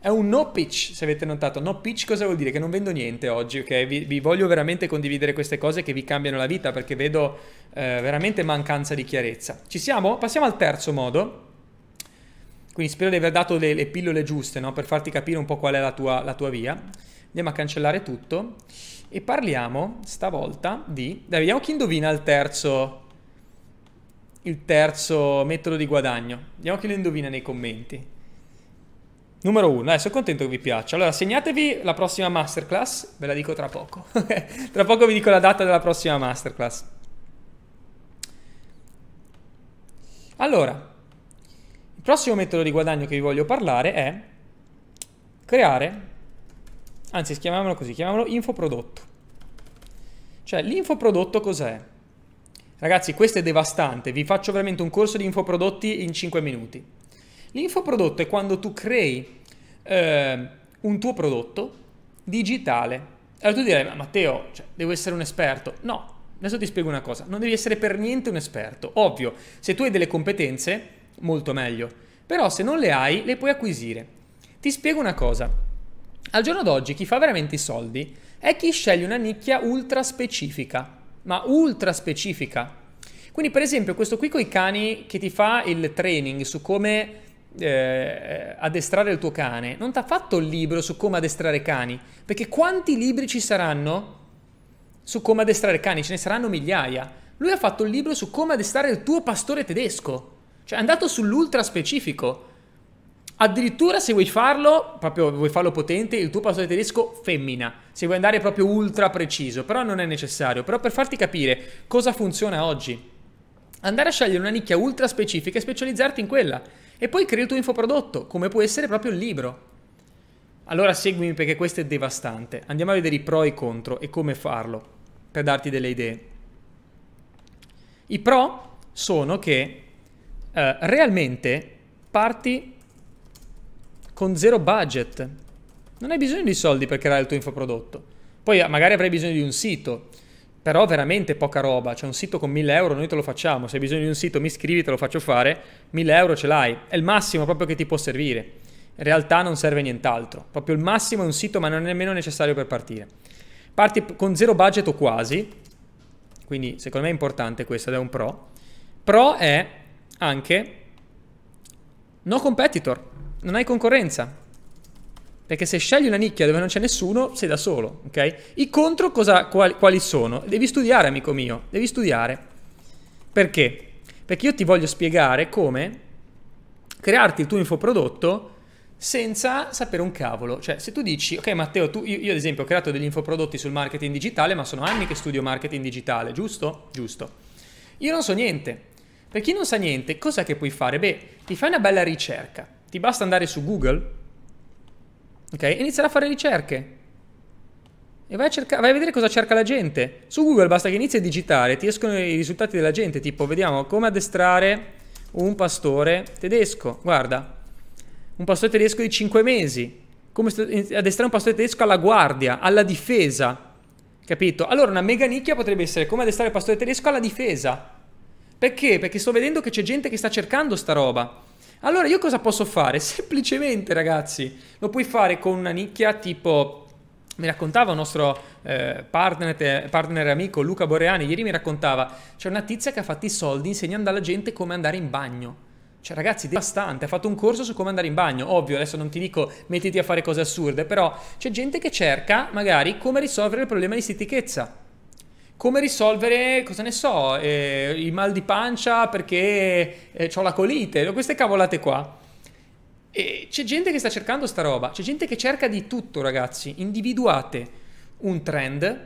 È un no pitch, se avete notato. No pitch cosa vuol dire? Che non vendo niente oggi, ok? Vi, vi voglio veramente condividere queste cose che vi cambiano la vita perché vedo eh, veramente mancanza di chiarezza. Ci siamo? Passiamo al terzo modo quindi spero di aver dato le, le pillole giuste no? per farti capire un po' qual è la tua, la tua via. Andiamo a cancellare tutto e parliamo stavolta di... Dai, vediamo chi indovina il terzo, il terzo metodo di guadagno. Vediamo chi lo indovina nei commenti. Numero 1, eh, sono contento che vi piaccia. Allora, segnatevi la prossima masterclass, ve la dico tra poco. tra poco vi dico la data della prossima masterclass. Allora, prossimo metodo di guadagno che vi voglio parlare è creare, anzi chiamiamolo così, chiamiamolo infoprodotto. Cioè l'infoprodotto cos'è? Ragazzi, questo è devastante, vi faccio veramente un corso di infoprodotti in 5 minuti. L'infoprodotto è quando tu crei eh, un tuo prodotto digitale. Allora tu direi, ma Matteo, cioè, devo essere un esperto. No, adesso ti spiego una cosa, non devi essere per niente un esperto. Ovvio, se tu hai delle competenze, molto meglio. Però se non le hai, le puoi acquisire. Ti spiego una cosa. Al giorno d'oggi chi fa veramente i soldi è chi sceglie una nicchia ultra specifica, ma ultra specifica. Quindi per esempio questo qui con i cani che ti fa il training su come eh, addestrare il tuo cane, non ti ha fatto il libro su come addestrare cani, perché quanti libri ci saranno su come addestrare cani? Ce ne saranno migliaia. Lui ha fatto il libro su come addestrare il tuo pastore tedesco. Cioè è andato sull'ultra specifico. Addirittura se vuoi farlo, proprio vuoi farlo potente, il tuo pastore tedesco femmina, se vuoi andare proprio ultra preciso, però non è necessario. Però per farti capire cosa funziona oggi, andare a scegliere una nicchia ultra specifica e specializzarti in quella. E poi crei il tuo infoprodotto, come può essere proprio il libro. Allora seguimi perché questo è devastante. Andiamo a vedere i pro e i contro e come farlo, per darti delle idee. I pro sono che eh, realmente parti con zero budget. Non hai bisogno di soldi per creare il tuo infoprodotto. Poi eh, magari avrai bisogno di un sito, però veramente poca roba. C'è cioè, un sito con 1000 euro, noi te lo facciamo. Se hai bisogno di un sito, mi scrivi, te lo faccio fare. 1000 euro ce l'hai. È il massimo proprio che ti può servire. In realtà non serve nient'altro. Proprio il massimo è un sito, ma non è nemmeno necessario per partire. Parti con zero budget o quasi. Quindi secondo me è importante questo ed è un pro. Pro è anche no competitor, non hai concorrenza. Perché se scegli una nicchia dove non c'è nessuno, sei da solo, ok? I contro cosa, quali, quali sono? Devi studiare, amico mio, devi studiare. Perché? Perché io ti voglio spiegare come crearti il tuo infoprodotto senza sapere un cavolo. Cioè, se tu dici, ok Matteo, tu, io, io, ad esempio ho creato degli infoprodotti sul marketing digitale, ma sono anni che studio marketing digitale, giusto? Giusto. Io non so niente. Per chi non sa niente, cosa che puoi fare? Beh, ti fai una bella ricerca. Ti basta andare su Google, ok? E iniziare a fare ricerche. E vai a, cerca- vai a vedere cosa cerca la gente. Su Google basta che inizi a digitare, ti escono i risultati della gente, tipo vediamo come addestrare un pastore tedesco. Guarda, un pastore tedesco di 5 mesi. Come addestrare un pastore tedesco alla guardia, alla difesa. Capito? Allora una mega nicchia potrebbe essere come addestrare il pastore tedesco alla difesa. Perché? Perché sto vedendo che c'è gente che sta cercando sta roba. Allora io cosa posso fare? Semplicemente ragazzi, lo puoi fare con una nicchia tipo... Mi raccontava un nostro eh, partner, partner amico Luca Boreani, ieri mi raccontava, c'è una tizia che ha fatto i soldi insegnando alla gente come andare in bagno. Cioè, ragazzi, devastante. Ha fatto un corso su come andare in bagno. Ovvio, adesso non ti dico mettiti a fare cose assurde, però c'è gente che cerca magari come risolvere il problema di stitichezza come risolvere, cosa ne so, eh, il mal di pancia perché eh, ho la colite, queste cavolate qua. E c'è gente che sta cercando sta roba, c'è gente che cerca di tutto, ragazzi. Individuate un trend,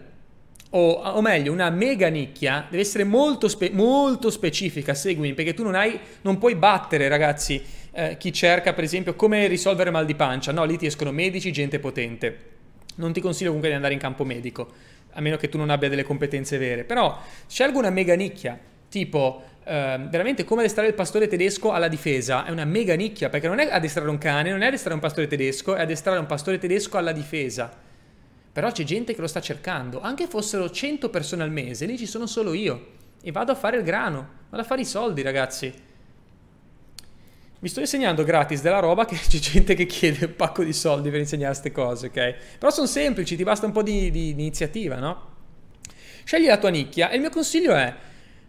o, o meglio, una mega nicchia, deve essere molto, spe- molto specifica, seguimi, perché tu non, hai, non puoi battere, ragazzi, eh, chi cerca, per esempio, come risolvere mal di pancia. No, lì ti escono medici, gente potente. Non ti consiglio comunque di andare in campo medico a meno che tu non abbia delle competenze vere. Però scelgo una mega nicchia, tipo eh, veramente come addestrare il pastore tedesco alla difesa, è una mega nicchia, perché non è addestrare un cane, non è addestrare un pastore tedesco, è addestrare un pastore tedesco alla difesa. Però c'è gente che lo sta cercando, anche fossero 100 persone al mese, lì ci sono solo io e vado a fare il grano, vado a fare i soldi ragazzi. Mi sto insegnando gratis della roba che c'è gente che chiede un pacco di soldi per insegnare queste cose, ok? Però sono semplici, ti basta un po' di, di, iniziativa, no? Scegli la tua nicchia e il mio consiglio è,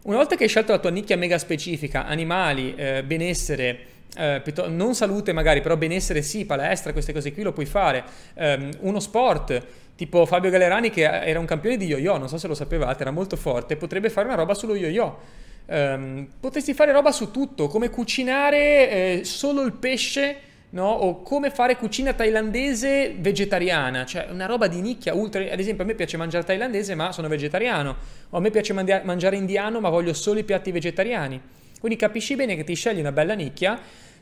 una volta che hai scelto la tua nicchia mega specifica, animali, eh, benessere, eh, non salute magari, però benessere sì, palestra, queste cose qui lo puoi fare, eh, uno sport, tipo Fabio Gallerani che era un campione di yo-yo, non so se lo sapevate, era molto forte, potrebbe fare una roba sullo yo-yo Um, potresti fare roba su tutto, come cucinare eh, solo il pesce, no? O come fare cucina thailandese vegetariana, cioè una roba di nicchia ultra. Ad esempio, a me piace mangiare thailandese, ma sono vegetariano. O a me piace mangia- mangiare indiano, ma voglio solo i piatti vegetariani. Quindi capisci bene che ti scegli una bella nicchia,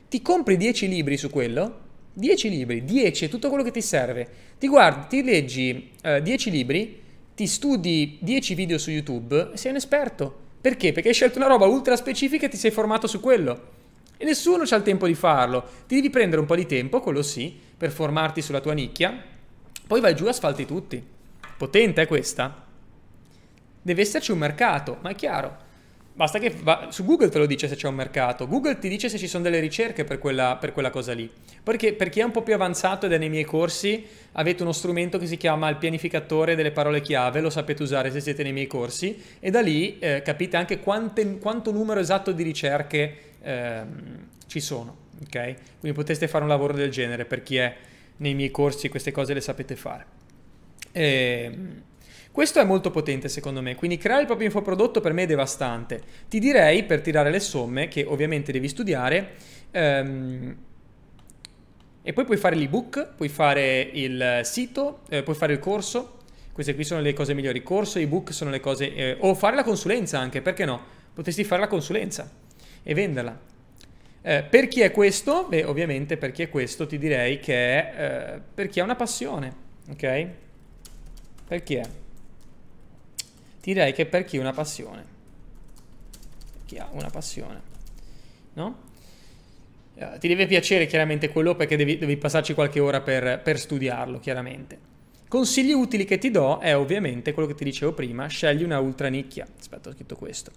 ti compri 10 libri su quello. 10 libri, 10, è tutto quello che ti serve. Ti guardi, ti leggi eh, 10 libri, ti studi 10 video su YouTube, sei un esperto perché? Perché hai scelto una roba ultra specifica e ti sei formato su quello. E nessuno ha il tempo di farlo. Ti devi prendere un po' di tempo, quello sì, per formarti sulla tua nicchia. Poi vai giù e asfalti tutti. Potente è eh, questa? Deve esserci un mercato, ma è chiaro. Basta che va, su Google te lo dice se c'è un mercato, Google ti dice se ci sono delle ricerche per quella, per quella cosa lì. Perché per chi è un po' più avanzato ed è nei miei corsi, avete uno strumento che si chiama il pianificatore delle parole chiave, lo sapete usare se siete nei miei corsi, e da lì eh, capite anche quante, quanto numero esatto di ricerche eh, ci sono. Okay? Quindi potreste fare un lavoro del genere per chi è nei miei corsi, queste cose le sapete fare. Ehm. Questo è molto potente secondo me, quindi creare il proprio infoprodotto per me è devastante. Ti direi, per tirare le somme, che ovviamente devi studiare, ehm, e poi puoi fare l'ebook, puoi fare il sito, eh, puoi fare il corso, queste qui sono le cose migliori, corso, ebook sono le cose... Eh, o fare la consulenza anche, perché no? Potresti fare la consulenza e venderla. Eh, per chi è questo? Beh, ovviamente per chi è questo ti direi che è eh, per chi ha una passione, ok? Per chi è? direi che per chi una passione, chi ha una passione, no? Eh, ti deve piacere chiaramente quello perché devi, devi passarci qualche ora per, per studiarlo, chiaramente. Consigli utili che ti do è ovviamente quello che ti dicevo prima, scegli una ultra nicchia. Aspetta, ho scritto questo.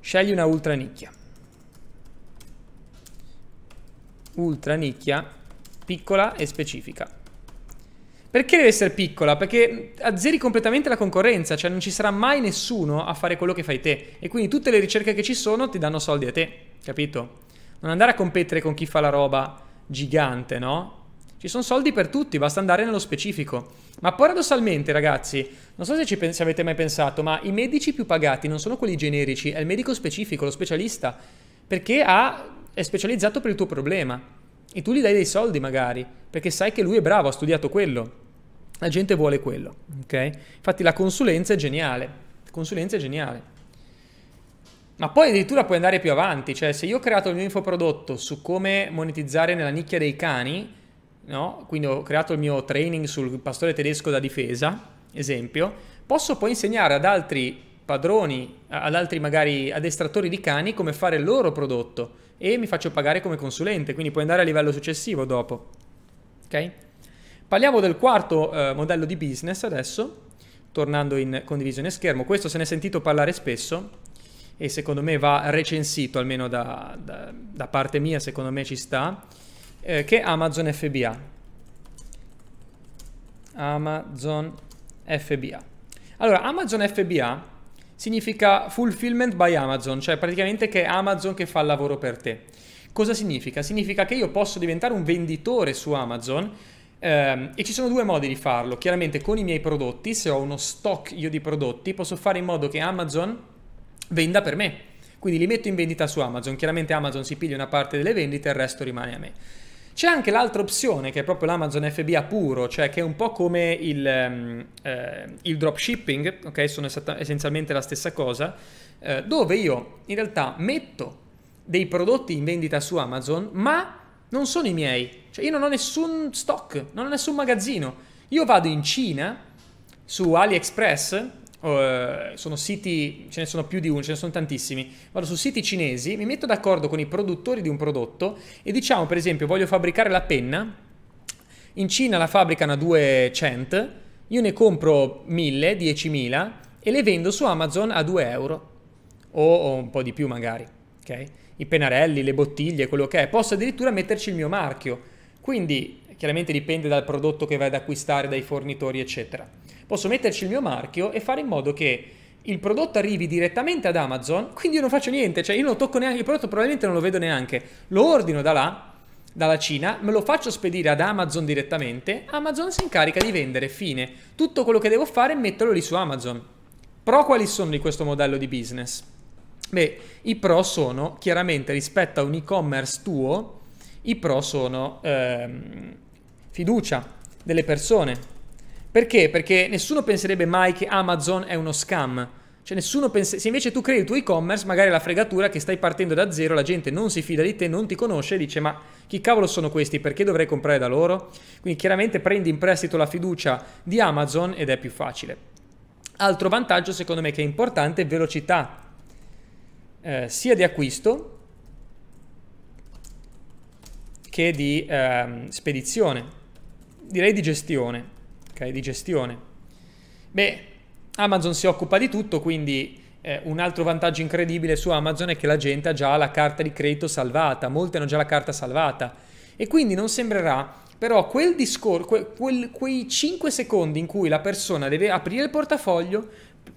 Scegli una ultra nicchia. Ultra nicchia piccola e specifica. Perché deve essere piccola? Perché azzeri completamente la concorrenza, cioè non ci sarà mai nessuno a fare quello che fai te. E quindi tutte le ricerche che ci sono ti danno soldi a te, capito? Non andare a competere con chi fa la roba gigante, no? Ci sono soldi per tutti, basta andare nello specifico. Ma paradossalmente, ragazzi, non so se ci se avete mai pensato, ma i medici più pagati non sono quelli generici, è il medico specifico, lo specialista, perché ha, è specializzato per il tuo problema. E tu gli dai dei soldi magari, perché sai che lui è bravo, ha studiato quello. La gente vuole quello, ok? Infatti la consulenza è geniale. La consulenza è geniale. Ma poi addirittura puoi andare più avanti, cioè se io ho creato il mio infoprodotto su come monetizzare nella nicchia dei cani, no? Quindi ho creato il mio training sul pastore tedesco da difesa, esempio, posso poi insegnare ad altri padroni, ad altri magari addestratori di cani come fare il loro prodotto e mi faccio pagare come consulente, quindi puoi andare a livello successivo dopo. Ok? Parliamo del quarto eh, modello di business adesso, tornando in condivisione schermo. Questo se ne è sentito parlare spesso e secondo me va recensito, almeno da, da, da parte mia, secondo me ci sta, eh, che è Amazon FBA. Amazon FBA. Allora, Amazon FBA significa fulfillment by Amazon, cioè praticamente che è Amazon che fa il lavoro per te. Cosa significa? Significa che io posso diventare un venditore su Amazon ehm, e ci sono due modi di farlo. Chiaramente con i miei prodotti, se ho uno stock io di prodotti, posso fare in modo che Amazon venda per me. Quindi li metto in vendita su Amazon. Chiaramente Amazon si piglia una parte delle vendite e il resto rimane a me. C'è anche l'altra opzione che è proprio l'Amazon FBA puro, cioè che è un po' come il, ehm, eh, il dropshipping, ok? Sono essenzialmente la stessa cosa, eh, dove io in realtà metto dei prodotti in vendita su Amazon, ma non sono i miei, cioè io non ho nessun stock, non ho nessun magazzino. Io vado in Cina su AliExpress Oh, eh, sono siti, ce ne sono più di uno, ce ne sono tantissimi. Vado su siti cinesi, mi metto d'accordo con i produttori di un prodotto e diciamo, per esempio, voglio fabbricare la penna. In Cina la fabbricano a 2 cent, io ne compro 1000, 10.000 e le vendo su Amazon a 2 euro o, o un po' di più magari, ok? I pennarelli, le bottiglie, quello che è. Posso addirittura metterci il mio marchio. Quindi Chiaramente dipende dal prodotto che vai ad acquistare, dai fornitori, eccetera. Posso metterci il mio marchio e fare in modo che il prodotto arrivi direttamente ad Amazon, quindi io non faccio niente, cioè io non tocco neanche il prodotto, probabilmente non lo vedo neanche. Lo ordino da là, dalla Cina, me lo faccio spedire ad Amazon direttamente, Amazon si incarica di vendere, fine. Tutto quello che devo fare è metterlo lì su Amazon. Pro quali sono di questo modello di business? Beh, i pro sono chiaramente rispetto a un e-commerce tuo, i pro sono ehm, fiducia delle persone. Perché? Perché nessuno penserebbe mai che Amazon è uno scam. Cioè nessuno pensa... Se invece tu crei il tuo e-commerce, magari la fregatura che stai partendo da zero, la gente non si fida di te, non ti conosce e dice ma chi cavolo sono questi? Perché dovrei comprare da loro? Quindi chiaramente prendi in prestito la fiducia di Amazon ed è più facile. Altro vantaggio secondo me che è importante è velocità eh, sia di acquisto che di eh, spedizione direi di gestione, ok? Di gestione. Beh, Amazon si occupa di tutto, quindi eh, un altro vantaggio incredibile su Amazon è che la gente ha già la carta di credito salvata, molte hanno già la carta salvata e quindi non sembrerà, però quel discorso, que, quel, quei 5 secondi in cui la persona deve aprire il portafoglio,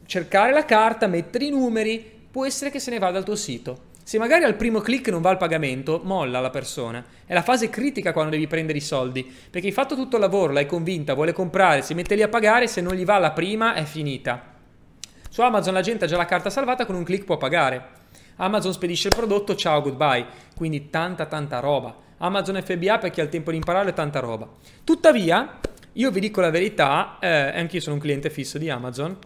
cercare la carta, mettere i numeri, può essere che se ne vada al tuo sito. Se magari al primo click non va il pagamento, molla la persona. È la fase critica quando devi prendere i soldi, perché hai fatto tutto il lavoro, l'hai convinta, vuole comprare, si mette lì a pagare, se non gli va la prima è finita. Su Amazon la gente ha già la carta salvata, con un click può pagare. Amazon spedisce il prodotto, ciao, goodbye. Quindi tanta tanta roba. Amazon FBA per chi ha il tempo di imparare è tanta roba. Tuttavia, io vi dico la verità, eh, anche io sono un cliente fisso di Amazon,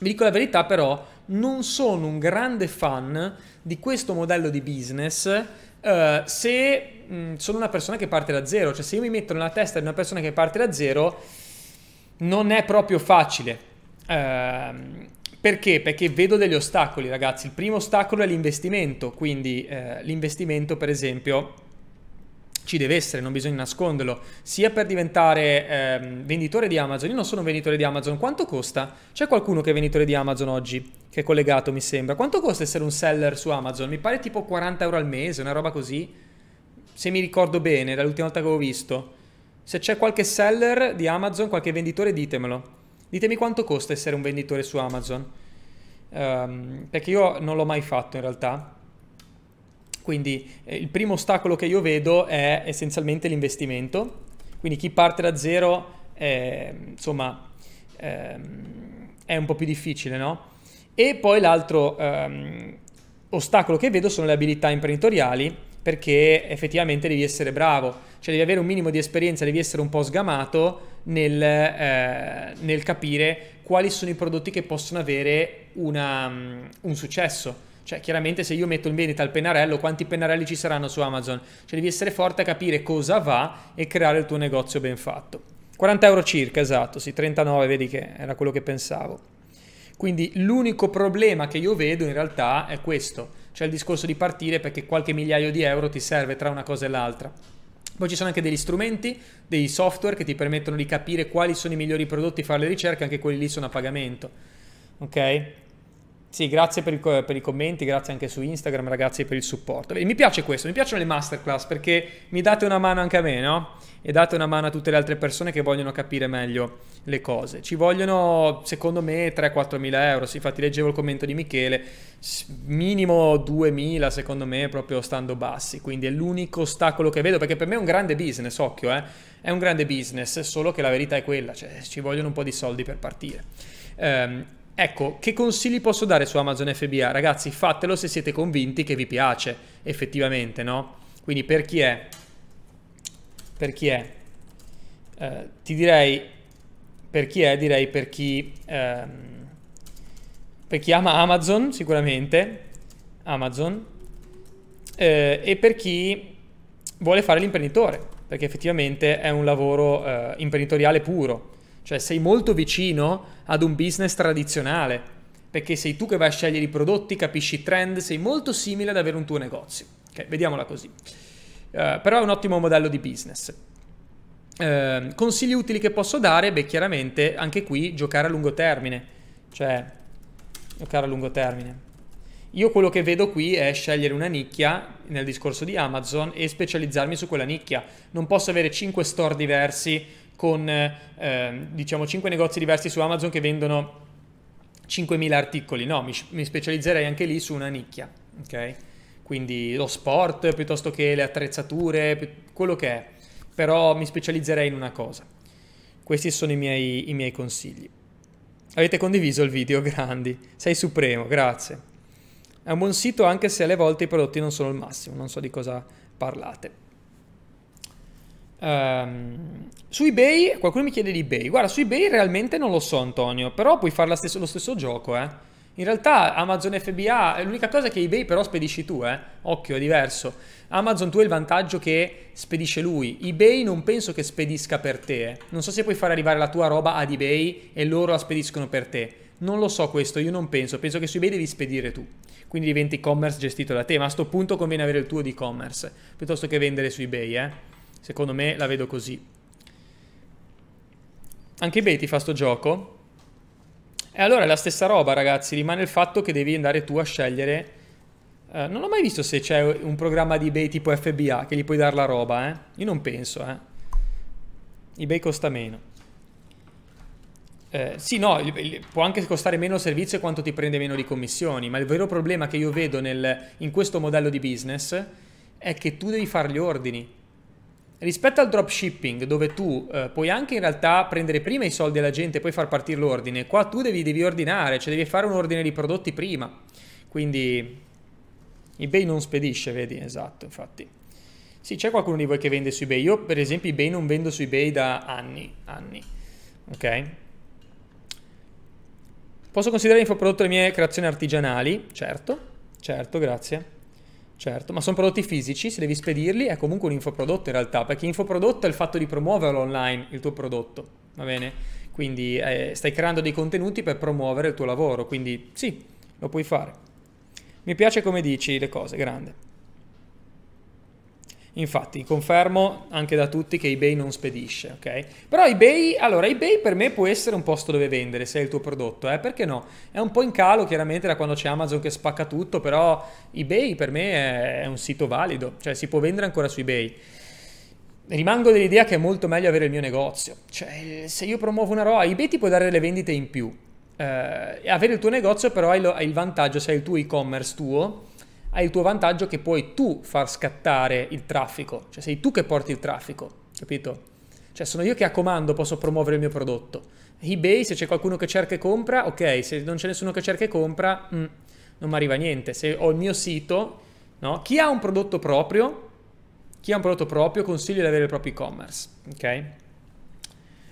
vi dico la verità però, non sono un grande fan di questo modello di business Uh, se mh, mm, sono una persona che parte da zero, cioè se io mi metto nella testa di una persona che parte da zero, non è proprio facile. Uh, perché? Perché vedo degli ostacoli, ragazzi. Il primo ostacolo è l'investimento, quindi uh, l'investimento, per esempio, ci deve essere, non bisogna nasconderlo, sia per diventare ehm, venditore di Amazon, io non sono un venditore di Amazon, quanto costa? C'è qualcuno che è venditore di Amazon oggi, che è collegato mi sembra, quanto costa essere un seller su Amazon? Mi pare tipo 40 euro al mese, una roba così, se mi ricordo bene dall'ultima volta che avevo visto. Se c'è qualche seller di Amazon, qualche venditore, ditemelo. Ditemi quanto costa essere un venditore su Amazon. Um, perché io non l'ho mai fatto in realtà quindi eh, il primo ostacolo che io vedo è essenzialmente l'investimento, quindi chi parte da zero è, insomma, ehm, è un po' più difficile, no? E poi l'altro ehm, ostacolo che vedo sono le abilità imprenditoriali, perché effettivamente devi essere bravo, cioè devi avere un minimo di esperienza, devi essere un po' sgamato nel, eh, nel capire quali sono i prodotti che possono avere una, um, un successo. Cioè, chiaramente se io metto in vendita il pennarello, quanti pennarelli ci saranno su Amazon? Cioè, devi essere forte a capire cosa va e creare il tuo negozio ben fatto. 40 euro circa, esatto, sì, 39, vedi che era quello che pensavo. Quindi l'unico problema che io vedo in realtà è questo, cioè il discorso di partire perché qualche migliaio di euro ti serve tra una cosa e l'altra. Poi ci sono anche degli strumenti, dei software che ti permettono di capire quali sono i migliori prodotti, fare le ricerche, anche quelli lì sono a pagamento. Ok? Sì, grazie per, il, per, i commenti, grazie anche su Instagram, ragazzi, per il supporto. E mi piace questo, mi piacciono le masterclass perché mi date una mano anche a me, no? E date una mano a tutte le altre persone che vogliono capire meglio le cose. Ci vogliono, secondo me, 3-4 mila euro. Sì, infatti leggevo il commento di Michele, minimo 2 mila, secondo me, proprio stando bassi. Quindi è l'unico ostacolo che vedo, perché per me è un grande business, occhio, eh? È un grande business, solo che la verità è quella, cioè ci vogliono un po' di soldi per partire. Um, Ecco, che consigli posso dare su Amazon FBA? Ragazzi, fatelo se siete convinti che vi piace effettivamente, no? Quindi per chi è? Per chi è? Eh, ti direi per chi è, direi per chi, ehm, per chi ama Amazon sicuramente, Amazon, eh, e per chi vuole fare l'imprenditore, perché effettivamente è un lavoro eh, imprenditoriale puro cioè sei molto vicino ad un business tradizionale, perché sei tu che vai a scegliere i prodotti, capisci i trend, sei molto simile ad avere un tuo negozio. Ok, vediamola così. Uh, però è un ottimo modello di business. Uh, consigli utili che posso dare? Beh, chiaramente anche qui giocare a lungo termine. Cioè, giocare a lungo termine. Io quello che vedo qui è scegliere una nicchia nel discorso di Amazon e specializzarmi su quella nicchia. Non posso avere 5 store diversi con eh, ehm, diciamo 5 negozi diversi su Amazon che vendono 5.000 articoli, no, mi, mi specializzerei anche lì su una nicchia, ok? Quindi lo sport piuttosto che le attrezzature, quello che è, però mi specializzerei in una cosa. Questi sono i miei, i miei consigli. Avete condiviso il video, grandi, sei supremo, grazie. È un buon sito anche se alle volte i prodotti non sono il massimo, non so di cosa parlate. Um, su eBay, qualcuno mi chiede di eBay. Guarda, su eBay realmente non lo so, Antonio, però puoi fare stesso, lo stesso gioco, eh. In realtà Amazon FBA, eh, l'unica cosa è che eBay però spedisci tu, eh. Occhio, è diverso. Amazon tu hai il vantaggio che spedisce lui. eBay non penso che spedisca per te. Eh. Non so se puoi far arrivare la tua roba ad eBay e loro la spediscono per te. Non lo so questo, io non penso. Penso che su eBay devi spedire tu. Quindi diventi e-commerce gestito da te, ma a sto punto conviene avere il tuo di e-commerce piuttosto che vendere su eBay, eh. Secondo me la vedo così. Anche Betty fa sto gioco. E allora è la stessa roba, ragazzi. Rimane il fatto che devi andare tu a scegliere. Eh, non ho mai visto se c'è un programma di eBay tipo FBA che gli puoi dare la roba, eh. Io non penso, eh. eBay costa meno. Eh, sì, no, può anche costare meno servizio quanto ti prende meno di commissioni, ma il vero problema che io vedo nel, in questo modello di business è che tu devi fare gli ordini. Rispetto al dropshipping, dove tu eh, puoi anche in realtà prendere prima i soldi alla gente e poi far partire l'ordine, qua tu devi, devi ordinare, cioè devi fare un ordine di prodotti prima. Quindi eBay non spedisce, vedi? Esatto, infatti. Sì, c'è qualcuno di voi che vende su eBay. Io, per esempio, eBay non vendo su eBay da anni, anni. Ok? Posso considerare infoprodotto le mie creazioni artigianali? Certo, certo, grazie. Certo, ma sono prodotti fisici, se devi spedirli è comunque un infoprodotto in realtà, perché infoprodotto è il fatto di promuoverlo online, il tuo prodotto, va bene? Quindi eh, stai creando dei contenuti per promuovere il tuo lavoro, quindi sì, lo puoi fare. Mi piace come dici le cose, grande. Infatti, confermo anche da tutti che eBay non spedisce, ok? Però eBay, allora, eBay per me può essere un posto dove vendere se è il tuo prodotto, eh? Perché no? È un po' in calo chiaramente da quando c'è Amazon che spacca tutto, però eBay per me è un sito valido, cioè si può vendere ancora su eBay rimango dell'idea che è molto meglio avere il mio negozio. Cioè, se io promuovo una roba, eBay ti può dare le vendite in più. Eh, avere il tuo negozio però hai, lo, hai il vantaggio, se hai il tuo e-commerce tuo, hai il tuo vantaggio che puoi tu far scattare il traffico, cioè sei tu che porti il traffico, capito? Cioè sono io che a comando posso promuovere il mio prodotto. eBay, se c'è qualcuno che cerca e compra, ok, se non c'è nessuno che cerca e compra, mh, mm, non mi arriva niente. Se ho il mio sito, no? Chi ha un prodotto proprio, chi ha un prodotto proprio, consiglio di avere il proprio e-commerce, ok?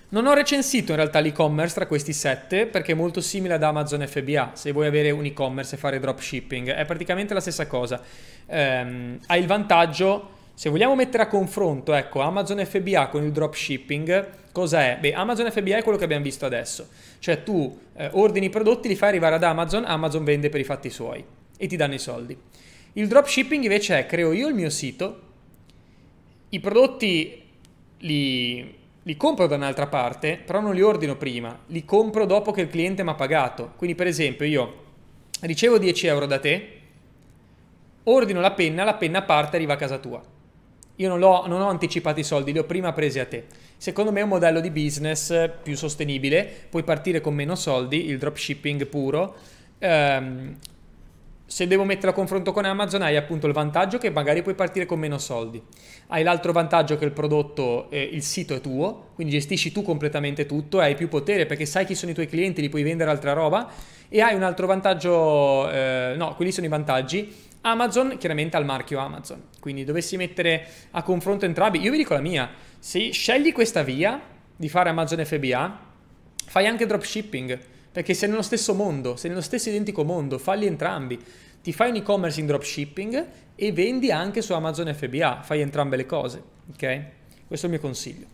Non ho recensito in realtà l'e-commerce tra questi sette perché è molto simile ad Amazon FBA. Se vuoi avere un e-commerce e fare dropshipping, è praticamente la stessa cosa. Ehm, hai il vantaggio, se vogliamo mettere a confronto, ecco, Amazon FBA con il dropshipping, cosa è? Beh, Amazon FBA è quello che abbiamo visto adesso. Cioè tu eh, ordini i prodotti, li fai arrivare ad Amazon, Amazon vende per i fatti suoi e ti danno i soldi. Il dropshipping invece è creo io il mio sito, i prodotti li li compro da un'altra parte, però non li ordino prima, li compro dopo che il cliente mi ha pagato. Quindi per esempio io ricevo 10 euro da te, ordino la penna, la penna parte e arriva a casa tua. Io non, non, ho anticipato i soldi, li ho prima presi a te. Secondo me è un modello di business eh, più sostenibile, puoi partire con meno soldi, il dropshipping puro, ehm, se devo metterlo a confronto con Amazon hai appunto il vantaggio che magari puoi partire con meno soldi, hai l'altro vantaggio che il prodotto, eh, il sito è tuo, quindi gestisci tu completamente tutto e hai più potere perché sai chi sono i tuoi clienti, li puoi vendere altra roba e hai un altro vantaggio, eh, no, quelli sono i vantaggi. Amazon chiaramente ha il marchio Amazon, quindi dovessi mettere a confronto entrambi, io vi dico la mia, se scegli questa via di fare Amazon FBA, fai anche dropshipping perché sei nello stesso mondo, sei nello stesso identico mondo, falli entrambi. Ti fai un e-commerce in dropshipping e vendi anche su Amazon FBA, fai entrambe le cose, ok? Questo è il mio consiglio.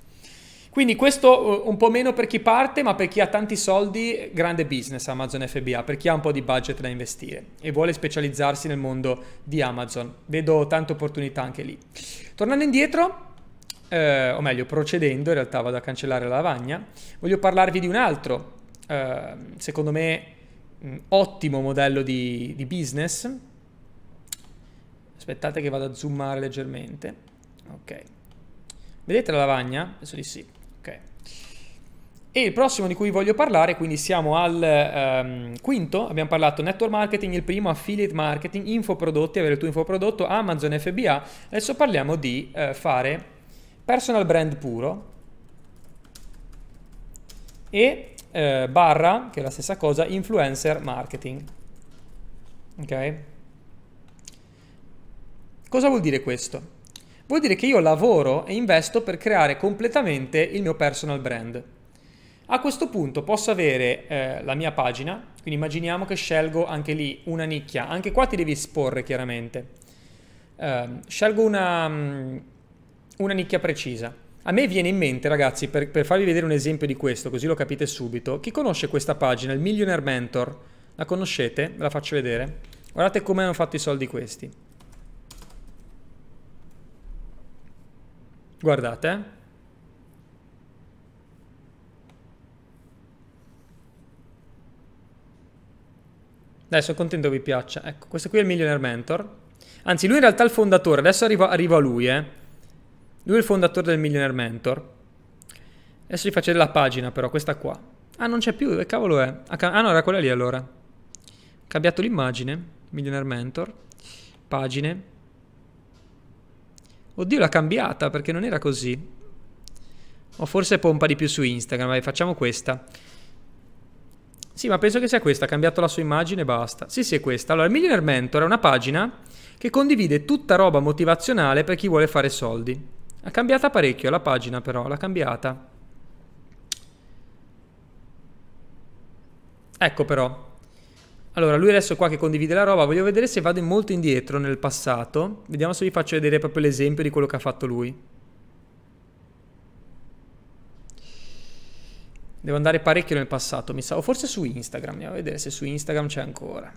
Quindi questo eh, un po' meno per chi parte, ma per chi ha tanti soldi, grande business Amazon FBA, per chi ha un po' di budget da investire e vuole specializzarsi nel mondo di Amazon. Vedo tante opportunità anche lì. Tornando indietro, eh, o meglio procedendo, in realtà vado a cancellare la lavagna, voglio parlarvi di un altro Ehm, secondo me, mm, ottimo modello di, di, business. Aspettate che vado a zoomare leggermente. Ok. Vedete la lavagna? Penso di sì. Ok. E il prossimo di cui voglio parlare, quindi siamo al um, quinto, abbiamo parlato network marketing, il primo affiliate marketing, infoprodotti, avere il tuo infoprodotto, Amazon FBA. Adesso parliamo di uh, fare personal brand puro e eh, barra, che è la stessa cosa, influencer marketing. Ok? Cosa vuol dire questo? Vuol dire che io lavoro e investo per creare completamente il mio personal brand. A questo punto posso avere eh, la mia pagina, quindi immaginiamo che scelgo anche lì una nicchia, anche qua ti devi esporre chiaramente. Eh, scelgo una, mm, una nicchia precisa. A me viene in mente, ragazzi, per, per, farvi vedere un esempio di questo, così lo capite subito. Chi conosce questa pagina, il Millionaire Mentor, la conoscete? Ve la faccio vedere. Guardate come hanno fatto i soldi questi. Guardate. Eh. Dai, sono contento che vi piaccia. Ecco, questo qui è il Millionaire Mentor. Anzi, lui in realtà è il fondatore. Adesso arrivo, arrivo a lui, eh. Lui è il fondatore del Millionaire Mentor. Adesso gli faccio la pagina però, questa qua. Ah, non c'è più, che eh, cavolo è? Ah, ah no, era quella lì allora. cambiato l'immagine, Millionaire Mentor, pagine. Oddio, l'ha cambiata perché non era così. O forse pompa di più su Instagram, vai, facciamo questa. Sì, ma penso che sia questa, ha cambiato la sua immagine e basta. Sì, sì, è questa. Allora, il Millionaire Mentor è una pagina che condivide tutta roba motivazionale per chi vuole fare soldi. Ha cambiata parecchio la pagina però, l'ha cambiata. Ecco però. Allora, lui adesso qua che condivide la roba, voglio vedere se vado molto indietro nel passato. Vediamo se vi faccio vedere proprio l'esempio di quello che ha fatto lui. Devo andare parecchio nel passato, mi sa. O forse su Instagram, andiamo a vedere se su Instagram c'è ancora.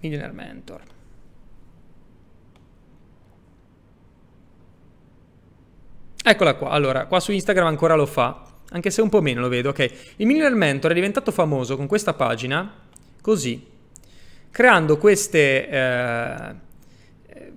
Millionaire Mentor. Eccola qua, allora, qua su Instagram ancora lo fa, anche se un po' meno lo vedo, ok. Il Millionaire Mentor è diventato famoso con questa pagina, così, creando queste eh,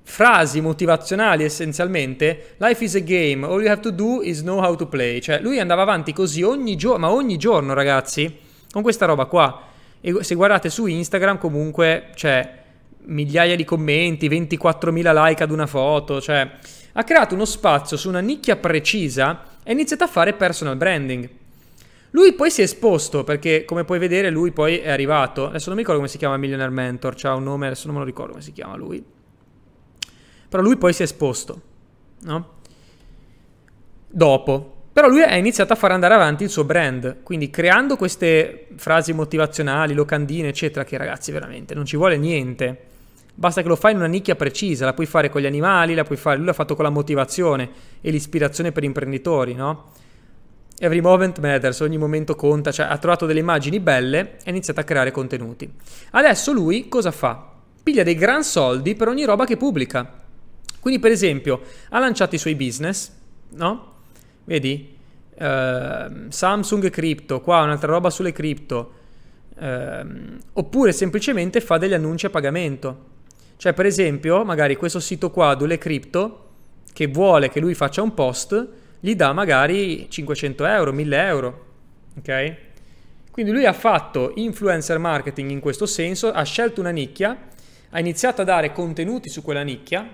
frasi motivazionali essenzialmente, life is a game, all you have to do is know how to play, cioè lui andava avanti così ogni giorno, ma ogni giorno ragazzi, con questa roba qua. E se guardate su Instagram comunque c'è migliaia di commenti, 24.000 like ad una foto, cioè ha creato uno spazio su una nicchia precisa e ha iniziato a fare personal branding. Lui poi si è esposto perché, come puoi vedere, lui poi è arrivato. Adesso non mi ricordo come si chiama Millionaire Mentor, c'ha un nome, adesso non me lo ricordo come si chiama lui. Però lui poi si è esposto, no? Dopo. Però lui ha iniziato a far andare avanti il suo brand, quindi creando queste frasi motivazionali, locandine, eccetera, che ragazzi veramente non ci vuole niente. Basta che lo fai in una nicchia precisa, la puoi fare con gli animali, la puoi fare, lui l'ha fatto con la motivazione e l'ispirazione per imprenditori, no? Every moment matters, ogni momento conta, cioè ha trovato delle immagini belle e ha iniziato a creare contenuti. Adesso lui cosa fa? Piglia dei gran soldi per ogni roba che pubblica. Quindi per esempio ha lanciato i suoi business, no? Vedi? Uh, Samsung Crypto, qua un'altra roba sulle cripto. Uh, ehm, oppure semplicemente fa degli annunci a pagamento. Cioè, per esempio, magari questo sito qua, Dule Crypto, che vuole che lui faccia un post, gli dà magari 500 euro, 1000 euro, ok? Quindi lui ha fatto influencer marketing in questo senso, ha scelto una nicchia, ha iniziato a dare contenuti su quella nicchia,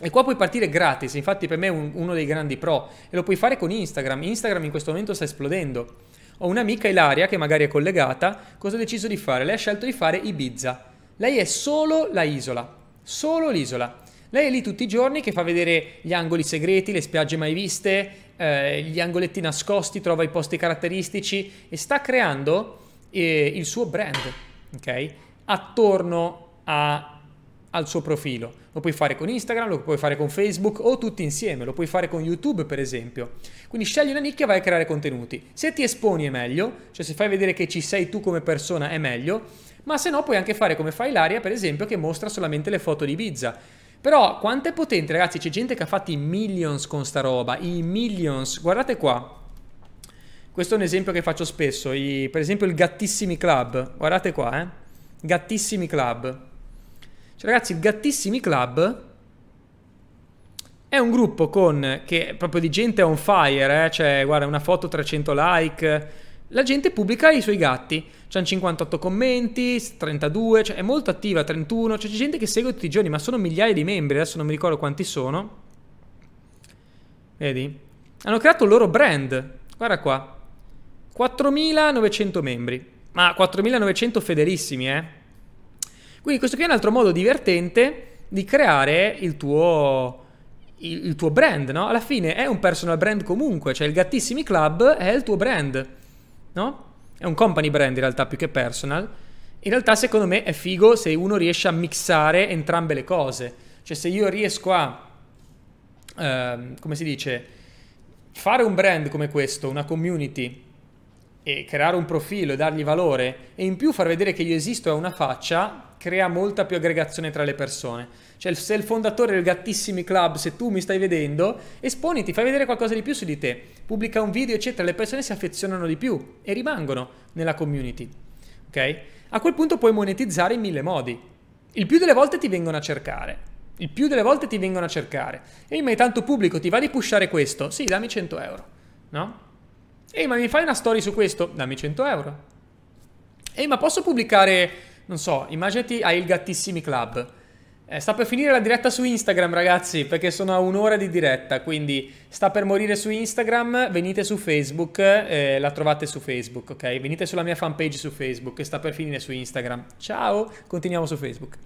e qua puoi partire gratis, infatti per me è un, uno dei grandi pro e lo puoi fare con Instagram. Instagram in questo momento sta esplodendo. Ho un'amica Ilaria che magari è collegata, cosa ha deciso di fare? Lei ha scelto di fare Ibiza. Lei è solo la isola, solo l'isola. Lei è lì tutti i giorni che fa vedere gli angoli segreti, le spiagge mai viste, eh, gli angoletti nascosti, trova i posti caratteristici e sta creando eh, il suo brand, ok? Attorno a, al suo profilo. Lo puoi fare con Instagram, lo puoi fare con Facebook o tutti insieme, lo puoi fare con YouTube per esempio. Quindi scegli una nicchia e vai a creare contenuti. Se ti esponi è meglio, cioè se fai vedere che ci sei tu come persona è meglio ma se no puoi anche fare come fa Ilaria, per esempio, che mostra solamente le foto di Ibiza. Però quanto è potente, ragazzi, c'è gente che ha fatto i millions con sta roba, i millions. Guardate qua. Questo è un esempio che faccio spesso, I, per esempio il Gattissimi Club. Guardate qua, eh. Gattissimi Club. Cioè, ragazzi, il Gattissimi Club è un gruppo con che proprio di gente on fire, eh? cioè guarda una foto 300 like, la gente pubblica i suoi gatti. C'hanno 58 commenti, 32, cioè è molto attiva, 31, cioè c'è gente che segue tutti i giorni, ma sono migliaia di membri, adesso non mi ricordo quanti sono. Vedi? Hanno creato il loro brand, guarda qua, 4.900 membri, ma 4.900 fedelissimi, eh. Quindi questo qui è un altro modo divertente di creare il tuo il, tuo brand, no? Alla fine è un personal brand comunque, cioè il Gattissimi Club è il tuo brand, no? è un company brand in realtà più che personal. In realtà secondo me è figo se uno riesce a mixare entrambe le cose. Cioè se io riesco a, ehm, come si dice, fare un brand come questo, una community, e creare un profilo e dargli valore, e in più far vedere che io esisto e ho una faccia, crea molta più aggregazione tra le persone. Cioè, se il fondatore del Gattissimi Club, se tu mi stai vedendo, esponiti, fai vedere qualcosa di più su di te, pubblica un video, eccetera, le persone si affezionano di più e rimangono nella community. Ok? A quel punto puoi monetizzare in mille modi. Il più delle volte ti vengono a cercare. Il più delle volte ti vengono a cercare. Ehi, ma è tanto pubblico, ti va di pushare questo? Sì, dammi 100 euro. No? Ehi, ma mi fai una story su questo? Dammi 100 euro. Ehi, ma posso pubblicare, non so, immaginati hai il Gattissimi Club. Eh, sta per finire la diretta su Instagram, ragazzi, perché sono a un'ora di diretta, quindi sta per morire su Instagram, venite su Facebook, eh, la trovate su Facebook, ok? Venite sulla mia fanpage su Facebook, che sta per finire su Instagram. Ciao, continuiamo su Facebook.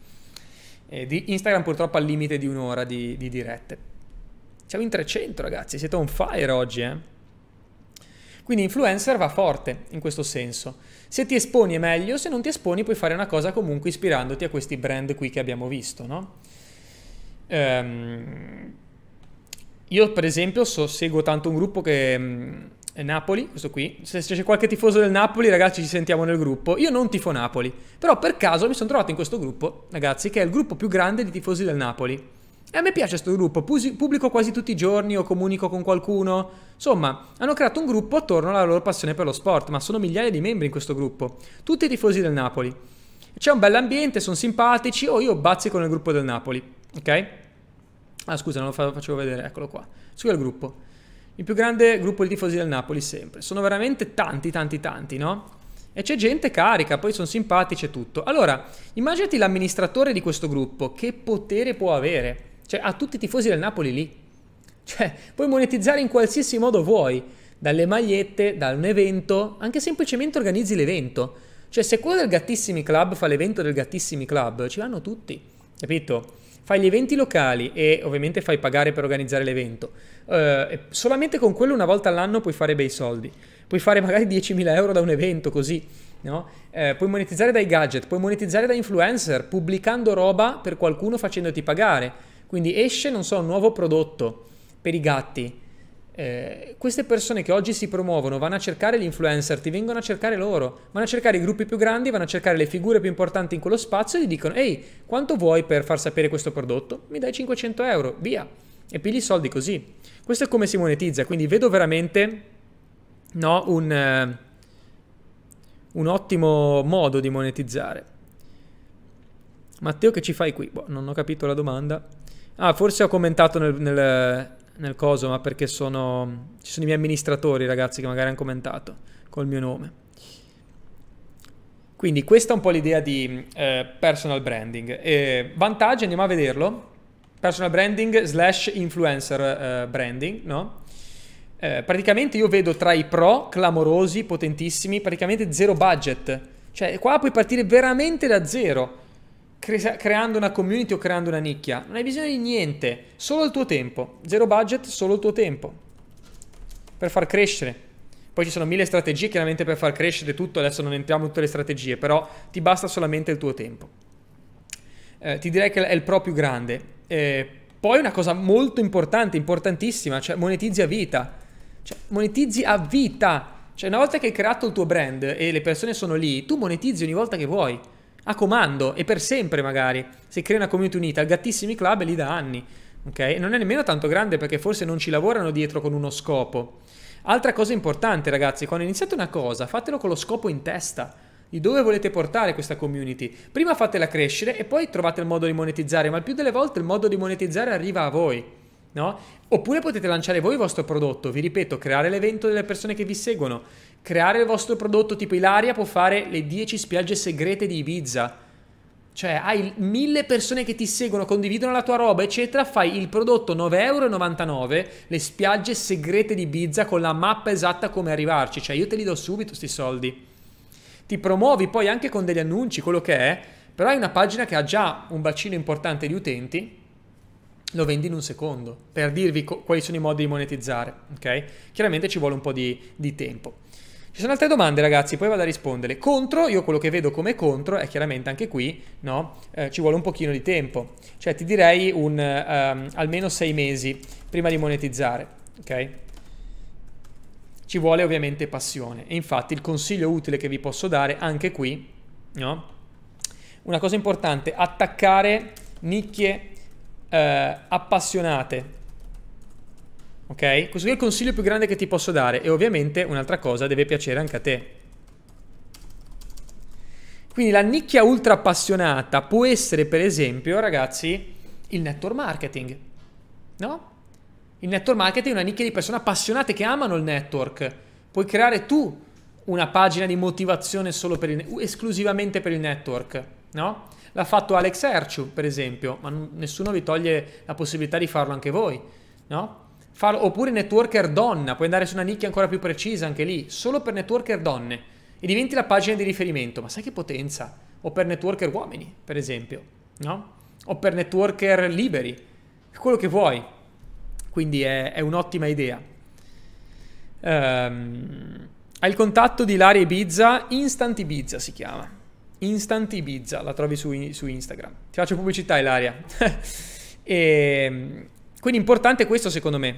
Eh, di Instagram purtroppo al limite di un'ora di, di, dirette. Siamo in 300, ragazzi, siete on fire oggi, eh? Quindi influencer va forte in questo senso. Se ti esponi è meglio, se non ti esponi puoi fare una cosa comunque ispirandoti a questi brand qui che abbiamo visto, no? Ehm, io per esempio so, seguo tanto un gruppo che mm, è Napoli, questo qui. Se c'è qualche tifoso del Napoli, ragazzi, ci sentiamo nel gruppo. Io non tifo Napoli, però per caso mi sono trovato in questo gruppo, ragazzi, che è il gruppo più grande di tifosi del Napoli. E a me piace questo gruppo, pubblico quasi tutti i giorni o comunico con qualcuno. Insomma, hanno creato un gruppo attorno alla loro passione per lo sport, ma sono migliaia di membri in questo gruppo, tutti i tifosi del Napoli. C'è un bel ambiente, sono simpatici o oh, io bazzico nel gruppo del Napoli, ok? Ah, scusa, non lo facevo vedere, eccolo qua. Su il gruppo. Il più grande gruppo di tifosi del Napoli sempre. Sono veramente tanti, tanti, tanti, no? E c'è gente carica, poi sono simpatici e tutto. Allora, immaginati l'amministratore di questo gruppo, che potere può avere? Cioè, ha tutti i tifosi del Napoli lì. Cioè, puoi monetizzare in qualsiasi modo vuoi, dalle magliette, da un evento, anche semplicemente organizzi l'evento. Cioè, se quello del Gattissimi Club fa l'evento del Gattissimi Club, ci vanno tutti, capito? Fai gli eventi locali e ovviamente fai pagare per organizzare l'evento. Uh, solamente con quello una volta all'anno puoi fare bei soldi. Puoi fare magari 10.000 euro da un evento così, no? Uh, puoi monetizzare dai gadget, puoi monetizzare da influencer, pubblicando roba per qualcuno facendoti pagare quindi esce, non so, un nuovo prodotto per i gatti. Eh, queste persone che oggi si promuovono vanno a cercare gli influencer, ti vengono a cercare loro, vanno a cercare i gruppi più grandi, vanno a cercare le figure più importanti in quello spazio e gli dicono ehi, quanto vuoi per far sapere questo prodotto? Mi dai 500 euro, via, e pigli i soldi così. Questo è come si monetizza, quindi vedo veramente no, un, eh, un ottimo modo di monetizzare. Matteo, che ci fai qui? Boh, non ho capito la domanda. Ah, forse ho commentato nel, nel, nel coso, ma perché sono... Ci sono i miei amministratori, ragazzi, che magari hanno commentato col mio nome. Quindi questa è un po' l'idea di eh, personal branding. E vantaggi, andiamo a vederlo. Personal branding slash influencer eh, branding, no? Eh, praticamente io vedo tra i pro clamorosi, potentissimi, praticamente zero budget. Cioè qua puoi partire veramente da zero creando una community o creando una nicchia. Non hai bisogno di niente, solo il tuo tempo. Zero budget, solo il tuo tempo. Per far crescere. Poi ci sono mille strategie chiaramente per far crescere tutto, adesso non entriamo in tutte le strategie, però ti basta solamente il tuo tempo. Eh, ti direi che è il pro più grande. Eh, poi una cosa molto importante, importantissima, cioè monetizzi a vita. Cioè, monetizzi a vita. Cioè, una volta che hai creato il tuo brand e le persone sono lì, tu monetizzi ogni volta che vuoi a comando e per sempre magari. Si crea una community unita, il Gattissimi Club è lì da anni, ok? Non è nemmeno tanto grande perché forse non ci lavorano dietro con uno scopo. Altra cosa importante ragazzi, quando iniziate una cosa fatelo con lo scopo in testa di dove volete portare questa community. Prima fatela crescere e poi trovate il modo di monetizzare, ma il più delle volte il modo di monetizzare arriva a voi no? Oppure potete lanciare voi il vostro prodotto, vi ripeto, creare l'evento delle persone che vi seguono, creare il vostro prodotto, tipo Ilaria può fare le 10 spiagge segrete di Ibiza. Cioè, hai mille persone che ti seguono, condividono la tua roba, eccetera. Fai il prodotto 9,99€, le spiagge segrete di Ibiza con la mappa esatta come arrivarci. Cioè, io te li do subito questi soldi. Ti promuovi poi anche con degli annunci, quello che è. Però hai una pagina che ha già un bacino importante di utenti lo vendi in un secondo per dirvi co- quali sono i modi di monetizzare, ok? Chiaramente ci vuole un po' di, di tempo. Ci sono altre domande, ragazzi, poi vado a rispondere. Contro, io quello che vedo come contro è chiaramente anche qui, no? Eh, ci vuole un pochino di tempo, cioè ti direi un, um, almeno sei mesi prima di monetizzare, ok? Ci vuole ovviamente passione. E infatti il consiglio utile che vi posso dare anche qui, no? Una cosa importante, attaccare nicchie eh, appassionate. Ok? Questo è il consiglio più grande che ti posso dare. E ovviamente un'altra cosa deve piacere anche a te. Quindi la nicchia ultra appassionata può essere, per esempio, ragazzi, il network marketing. No? Il network marketing è una nicchia di persone appassionate che amano il network. Puoi creare tu una pagina di motivazione solo per il, esclusivamente per il network, no? L'ha fatto Alex Erciu, per esempio, ma nessuno vi toglie la possibilità di farlo anche voi, no? Farlo, oppure networker donna, puoi andare su una nicchia ancora più precisa anche lì, solo per networker donne e diventi la pagina di riferimento, ma sai che potenza? O per networker uomini, per esempio, no? O per networker liberi, quello che vuoi. Quindi è, è un'ottima idea. Um, ehm, ha il contatto di Ilaria Ibiza, Instant Ibiza si chiama. Instant Ibiza, la trovi su, su Instagram. Ti faccio pubblicità, Ilaria. e, ehm, quindi importante questo secondo me.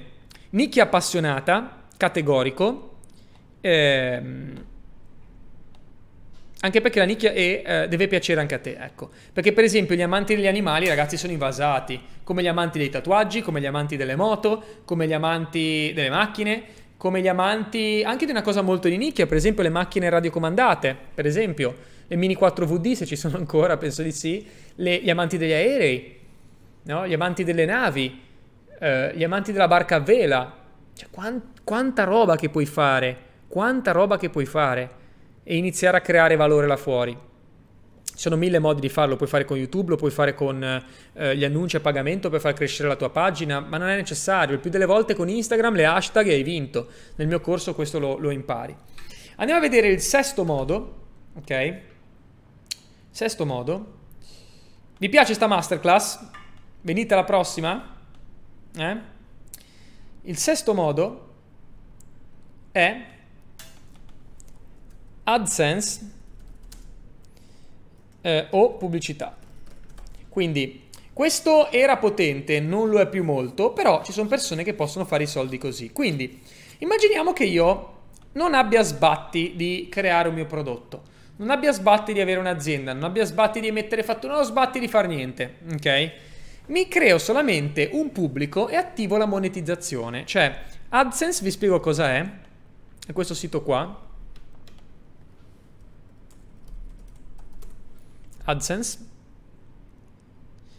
Nicchia appassionata, categorico. Ehm, anche perché la nicchia è, eh, deve piacere anche a te, ecco. Perché per esempio gli amanti degli animali, ragazzi, sono invasati, come gli amanti dei tatuaggi, come gli amanti delle moto, come gli amanti delle macchine, come gli amanti anche di una cosa molto di nicchia, per esempio le macchine radiocomandate, per esempio le Mini 4VD se ci sono ancora, penso di sì, le, gli amanti degli aerei, no? gli amanti delle navi, eh, gli amanti della barca a vela, cioè, quant- quanta roba che puoi fare, quanta roba che puoi fare e iniziare a creare valore là fuori. Ci sono mille modi di farlo, puoi fare con YouTube, lo puoi fare con eh, gli annunci a pagamento per far crescere la tua pagina, ma non è necessario, il più delle volte con Instagram le hashtag hai vinto. Nel mio corso questo lo, lo impari. Andiamo a vedere il sesto modo, ok? Sesto modo. Vi piace sta masterclass? Venite alla prossima? Eh? Il sesto modo è AdSense eh, o pubblicità. Quindi questo era potente, non lo è più molto, però ci sono persone che possono fare i soldi così. Quindi immaginiamo che io non abbia sbatti di creare un mio prodotto non abbia sbatti di avere un'azienda, non abbia sbatti di emettere fatture, non sbatti di far niente, ok? Mi creo solamente un pubblico e attivo la monetizzazione, cioè AdSense vi spiego cosa è, è questo sito qua, AdSense,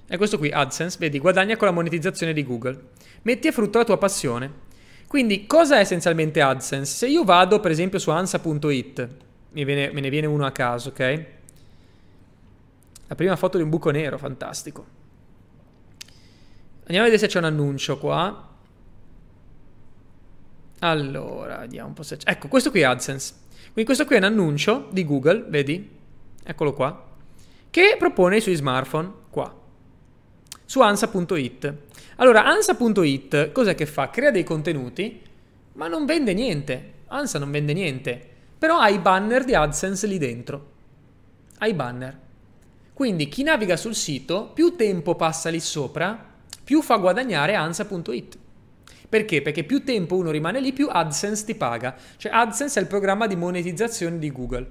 è questo qui, AdSense, vedi, guadagna con la monetizzazione di Google, metti a frutto la tua passione. Quindi cosa è essenzialmente AdSense? Se io vado per esempio su ansa.it mi viene, me ne viene uno a caso, ok? La prima foto di un buco nero, fantastico. Andiamo a vedere se c'è un annuncio qua. Allora, vediamo un po' se c'è. Ecco, questo qui è AdSense. Quindi questo qui è un annuncio di Google, vedi? Eccolo qua. Che propone i suoi smartphone qua. Su ansa.it. Allora, ansa.it cos'è che fa? Crea dei contenuti, ma non vende niente. Ansa non vende niente però hai i banner di AdSense lì dentro. Hai i banner. Quindi chi naviga sul sito, più tempo passa lì sopra, più fa guadagnare ansa.it. Perché? Perché più tempo uno rimane lì, più AdSense ti paga. Cioè AdSense è il programma di monetizzazione di Google.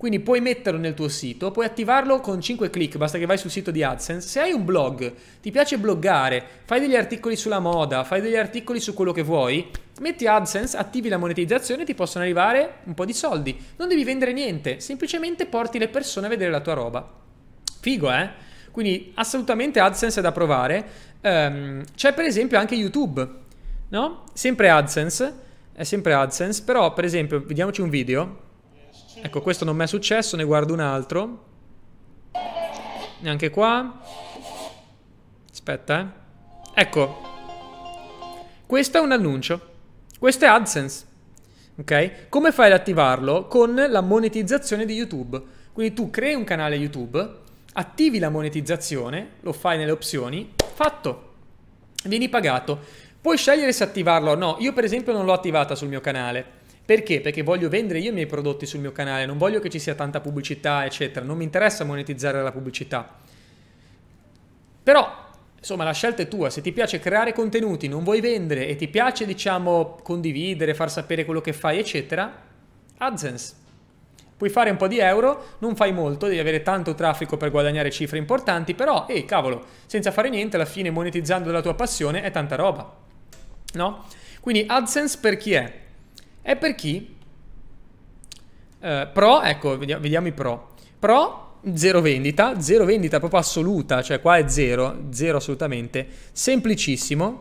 Quindi puoi metterlo nel tuo sito, puoi attivarlo con 5 clic, basta che vai sul sito di AdSense. Se hai un blog, ti piace bloggare, fai degli articoli sulla moda, fai degli articoli su quello che vuoi, metti AdSense, attivi la monetizzazione e ti possono arrivare un po' di soldi. Non devi vendere niente, semplicemente porti le persone a vedere la tua roba. Figo, eh? Quindi assolutamente AdSense è da provare. Um, c'è per esempio anche YouTube, no? Sempre AdSense, è sempre AdSense, però per esempio, vediamoci un video. Ecco, questo non mi è successo, ne guardo un altro. Neanche qua. Aspetta, eh. Ecco. Questo è un annuncio. Questo è AdSense. Ok? Come fai ad attivarlo? Con la monetizzazione di YouTube. Quindi tu crei un canale YouTube, attivi la monetizzazione, lo fai nelle opzioni, fatto. Vieni pagato. Puoi scegliere se attivarlo o no. Io per esempio non l'ho attivata sul mio canale perché? Perché voglio vendere io i miei prodotti sul mio canale, non voglio che ci sia tanta pubblicità, eccetera, non mi interessa monetizzare la pubblicità. Però, insomma, la scelta è tua, se ti piace creare contenuti, non vuoi vendere e ti piace, diciamo, condividere, far sapere quello che fai, eccetera, AdSense. Puoi fare un po' di euro, non fai molto, devi avere tanto traffico per guadagnare cifre importanti, però, ehi, cavolo, senza fare niente, alla fine monetizzando la tua passione è tanta roba. No? Quindi AdSense per chi è? È per chi? Eh, pro, ecco, vediamo, vediamo i pro. Pro zero vendita, zero vendita proprio assoluta, cioè qua è zero, zero assolutamente, semplicissimo,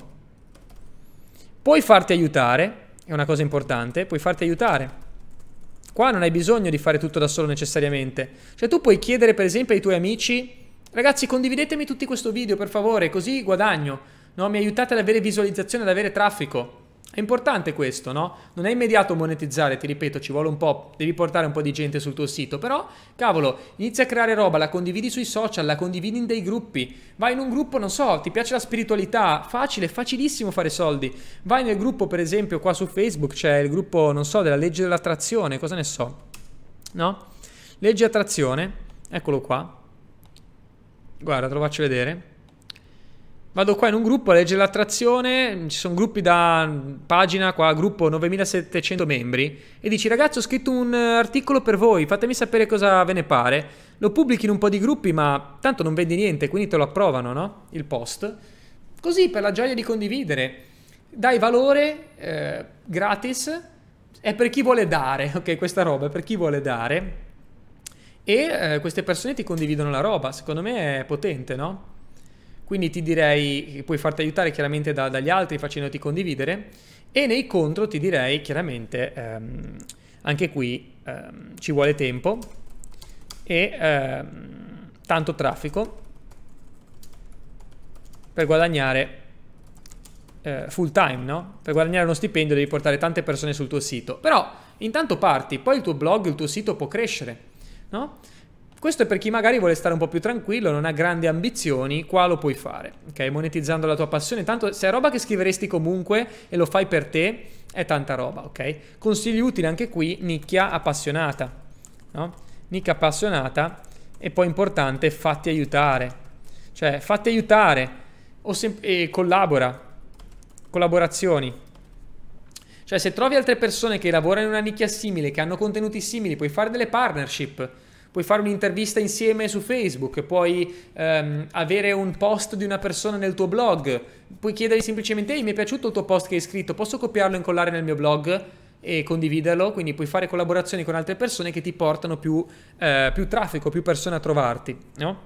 puoi farti aiutare, è una cosa importante, puoi farti aiutare. Qua non hai bisogno di fare tutto da solo necessariamente, cioè tu puoi chiedere per esempio ai tuoi amici, ragazzi condividetemi tutti questo video per favore, così guadagno, no? mi aiutate ad avere visualizzazione, ad avere traffico. È importante questo, no? Non è immediato monetizzare, ti ripeto, ci vuole un po', devi portare un po' di gente sul tuo sito, però cavolo, inizia a creare roba, la condividi sui social, la condividi in dei gruppi, vai in un gruppo, non so, ti piace la spiritualità, facile, facilissimo fare soldi, vai nel gruppo per esempio qua su Facebook, c'è il gruppo, non so, della legge dell'attrazione, cosa ne so, no? Legge attrazione, eccolo qua, guarda, te lo faccio vedere. Vado qua in un gruppo a leggere l'attrazione, ci sono gruppi da pagina qua, gruppo 9700 membri, e dici ragazzi ho scritto un articolo per voi, fatemi sapere cosa ve ne pare. Lo pubblichi in un po' di gruppi ma tanto non vendi niente, quindi te lo approvano, no? Il post. Così per la gioia di condividere. Dai valore eh, gratis, è per chi vuole dare, ok? Questa roba è per chi vuole dare. E eh, queste persone ti condividono la roba, secondo me è potente, no? Quindi ti direi che puoi farti aiutare chiaramente da, dagli altri facendoti condividere e nei contro ti direi chiaramente ehm, anche qui ehm, ci vuole tempo e ehm, tanto traffico per guadagnare eh, full time, no? Per guadagnare uno stipendio devi portare tante persone sul tuo sito. Però intanto parti, poi il tuo blog, il tuo sito può crescere, no? Questo è per chi magari vuole stare un po' più tranquillo, non ha grandi ambizioni, qua lo puoi fare, ok? Monetizzando la tua passione, tanto se è roba che scriveresti comunque e lo fai per te, è tanta roba, ok? Consigli utili anche qui, nicchia appassionata, no? Nicchia appassionata e poi importante, fatti aiutare, cioè fatti aiutare o collabora, collaborazioni, cioè se trovi altre persone che lavorano in una nicchia simile, che hanno contenuti simili, puoi fare delle partnership, puoi fare un'intervista insieme su Facebook, puoi ehm, avere un post di una persona nel tuo blog, puoi chiedergli semplicemente ehi mi è piaciuto il tuo post che hai scritto, posso copiarlo e incollare nel mio blog? e condividerlo, quindi puoi fare collaborazioni con altre persone che ti portano più, eh, più traffico, più persone a trovarti, no?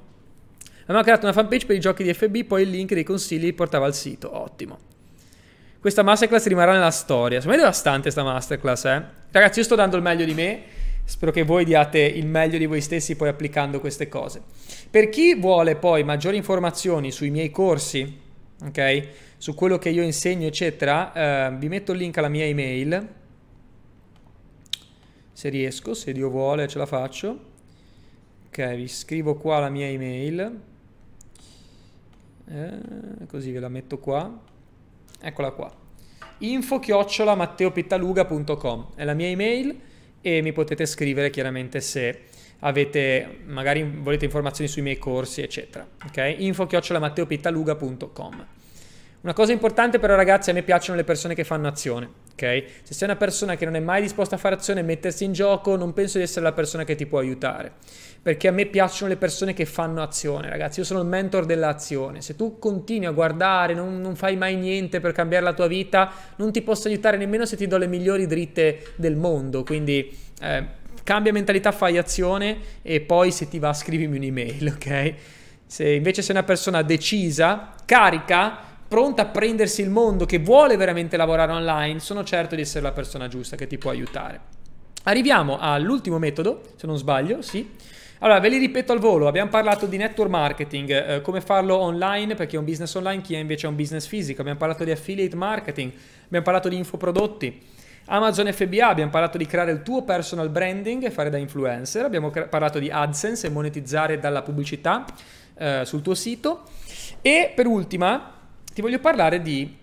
Abbiamo creato una fanpage per i giochi di FB, poi il link dei consigli li portava al sito, ottimo. Questa masterclass rimarrà nella storia, secondo me è devastante questa masterclass, eh? Ragazzi, io sto dando il meglio di me, Spero che voi diate il meglio di voi stessi poi applicando queste cose. Per chi vuole poi maggiori informazioni sui miei corsi, ok? Su quello che io insegno, eccetera, eh, vi metto il link alla mia email. Se riesco, se Dio vuole, ce la faccio. Ok, vi scrivo qua la mia email. Eh, così ve la metto qua. Eccola qua. info chiocciolamatteopittaluga.com è la mia email e mi potete scrivere chiaramente se avete magari volete informazioni sui miei corsi eccetera ok info matteopittaluga.com una cosa importante però ragazzi a me piacciono le persone che fanno azione ok se sei una persona che non è mai disposta a fare azione mettersi in gioco non penso di essere la persona che ti può aiutare perché a me piacciono le persone che fanno azione, ragazzi. Io sono il mentor dell'azione. Se tu continui a guardare, non, non, fai mai niente per cambiare la tua vita, non ti posso aiutare nemmeno se ti do le migliori dritte del mondo. Quindi eh, cambia mentalità, fai azione e poi se ti va scrivimi un'email, ok? Se invece sei una persona decisa, carica, pronta a prendersi il mondo, che vuole veramente lavorare online, sono certo di essere la persona giusta che ti può aiutare. Arriviamo all'ultimo metodo, se non sbaglio, sì allora, ve li ripeto al volo, abbiamo parlato di network marketing, eh, come farlo online per chi è un business online, chi è invece un business fisico, abbiamo parlato di affiliate marketing, abbiamo parlato di infoprodotti, Amazon FBA, abbiamo parlato di creare il tuo personal branding e fare da influencer, abbiamo cre- parlato di AdSense e monetizzare dalla pubblicità eh, sul tuo sito e per ultima ti voglio parlare di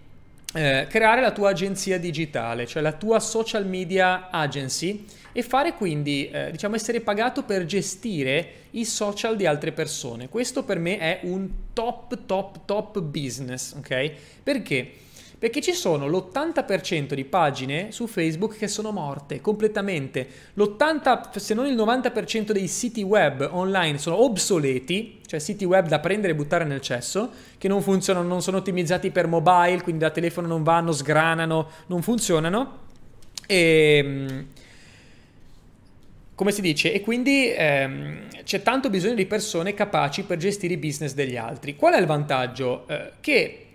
eh, creare la tua agenzia digitale, cioè la tua social media agency e fare quindi, eh, diciamo, essere pagato per gestire i social di altre persone. Questo per me è un top, top, top business, ok? Perché? Perché ci sono l'80% di pagine su Facebook che sono morte completamente. L'80, se non il 90% dei siti web online sono obsoleti, cioè siti web da prendere e buttare nel cesso, che non funzionano, non sono ottimizzati per mobile, quindi da telefono non vanno, sgranano, non funzionano. E ehm, come si dice, e quindi ehm, c'è tanto bisogno di persone capaci per gestire i business degli altri. Qual è il vantaggio? Eh, che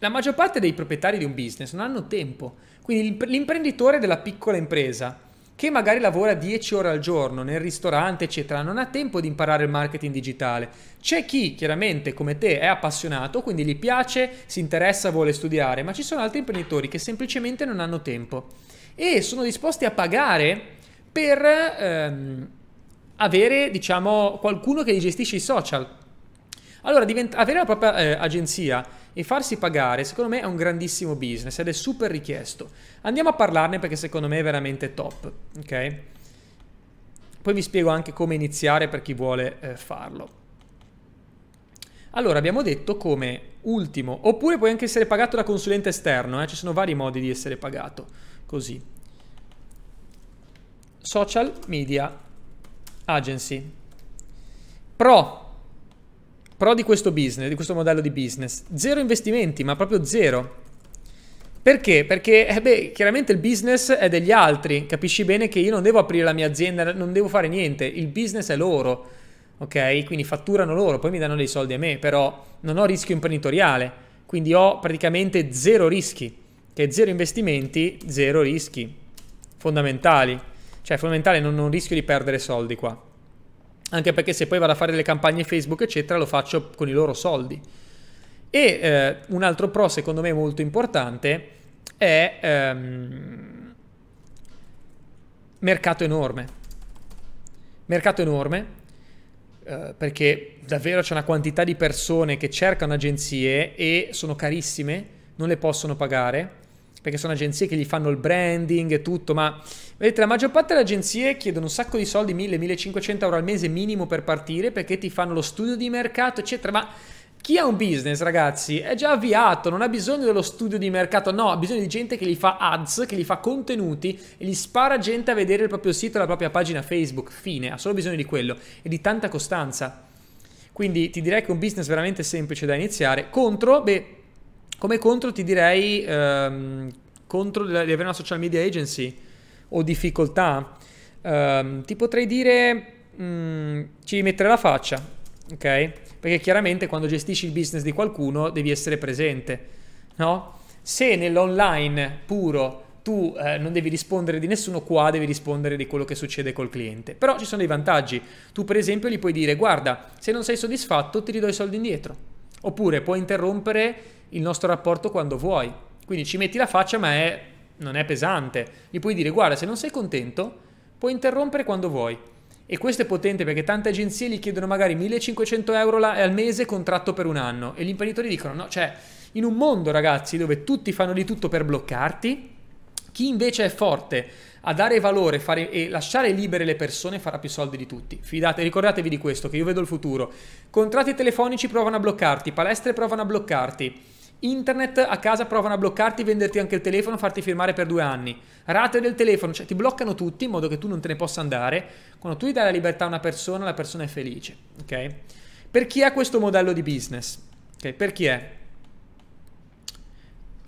la maggior parte dei proprietari di un business non hanno tempo, quindi l'imprenditore della piccola impresa che magari lavora 10 ore al giorno nel ristorante, eccetera, non ha tempo di imparare il marketing digitale. C'è chi, chiaramente, come te, è appassionato, quindi gli piace, si interessa, vuole studiare, ma ci sono altri imprenditori che semplicemente non hanno tempo e sono disposti a pagare per ehm, avere, diciamo, qualcuno che gestisce i social. Allora, divent- avere la propria eh, agenzia e farsi pagare, secondo me, è un grandissimo business ed è super richiesto. Andiamo a parlarne perché secondo me è veramente top, ok? Poi vi spiego anche come iniziare per chi vuole eh, farlo. Allora, abbiamo detto come ultimo, oppure puoi anche essere pagato da consulente esterno, eh? ci sono vari modi di essere pagato così. Social Media Agency. Pro. Pro di questo business, di questo modello di business. Zero investimenti, ma proprio zero. Perché? Perché eh beh, chiaramente il business è degli altri, capisci bene che io non devo aprire la mia azienda, non devo fare niente, il business è loro, ok? Quindi fatturano loro, poi mi danno dei soldi a me, però non ho rischio imprenditoriale, quindi ho praticamente zero rischi, che zero investimenti, zero rischi fondamentali. Cioè, è fondamentale, non, non rischio di perdere soldi qua. Anche perché se poi vado a fare delle campagne Facebook, eccetera, lo faccio con i loro soldi. E eh, un altro pro, secondo me, molto importante è ehm, mercato enorme. Mercato enorme, eh, perché davvero c'è una quantità di persone che cercano agenzie e sono carissime, non le possono pagare perché sono agenzie che gli fanno il branding e tutto, ma vedete la maggior parte delle agenzie chiedono un sacco di soldi, 1000-1500 euro al mese minimo per partire, perché ti fanno lo studio di mercato, eccetera, ma chi ha un business, ragazzi, è già avviato, non ha bisogno dello studio di mercato, no, ha bisogno di gente che gli fa ads, che gli fa contenuti e gli spara gente a vedere il proprio sito, la propria pagina Facebook, fine, ha solo bisogno di quello e di tanta costanza. Quindi ti direi che è un business veramente semplice da iniziare. Contro, beh, come contro ti direi ehm, contro di avere una social media agency o difficoltà, ehm, ti potrei dire mh, mm, ci mettere la faccia, ok? Perché chiaramente quando gestisci il business di qualcuno devi essere presente, no? Se nell'online puro tu eh, non devi rispondere di nessuno, qua devi rispondere di quello che succede col cliente. Però ci sono dei vantaggi. Tu per esempio gli puoi dire guarda, se non sei soddisfatto ti ridò i soldi indietro. Oppure puoi interrompere il nostro rapporto quando vuoi. Quindi ci metti la faccia ma è, non è pesante. Gli puoi dire guarda se non sei contento puoi interrompere quando vuoi. E questo è potente perché tante agenzie gli chiedono magari 1500 euro al mese contratto per un anno e gli imprenditori dicono no, cioè in un mondo ragazzi dove tutti fanno di tutto per bloccarti, chi invece è forte a dare valore fare, e lasciare libere le persone farà più soldi di tutti. Fidate, ricordatevi di questo, che io vedo il futuro. Contratti telefonici provano a bloccarti, palestre provano a bloccarti. Internet a casa provano a bloccarti, venderti anche il telefono, farti firmare per due anni. Rate del telefono, cioè ti bloccano tutti in modo che tu non te ne possa andare. Quando tu gli dai la libertà a una persona, la persona è felice. Ok? Per chi ha questo modello di business? Ok? Per chi è?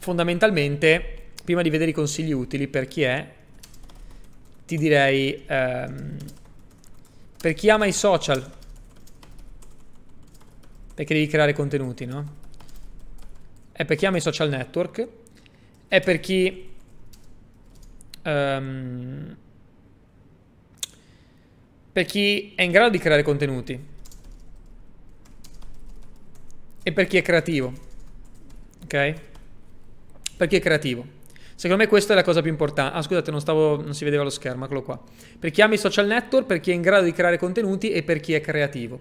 Fondamentalmente, prima di vedere i consigli utili, per chi è? Ti direi ehm, per chi ama i social. Perché devi creare contenuti, no? è per chi ama i social network, è per chi... Um, per chi è in grado di creare contenuti e per chi è creativo, ok? Per chi è creativo. Secondo me questa è la cosa più importante. Ah, scusate, non, stavo, non si vedeva lo schermo, eccolo qua. Per chi ama i social network, per chi è in grado di creare contenuti e per chi è creativo.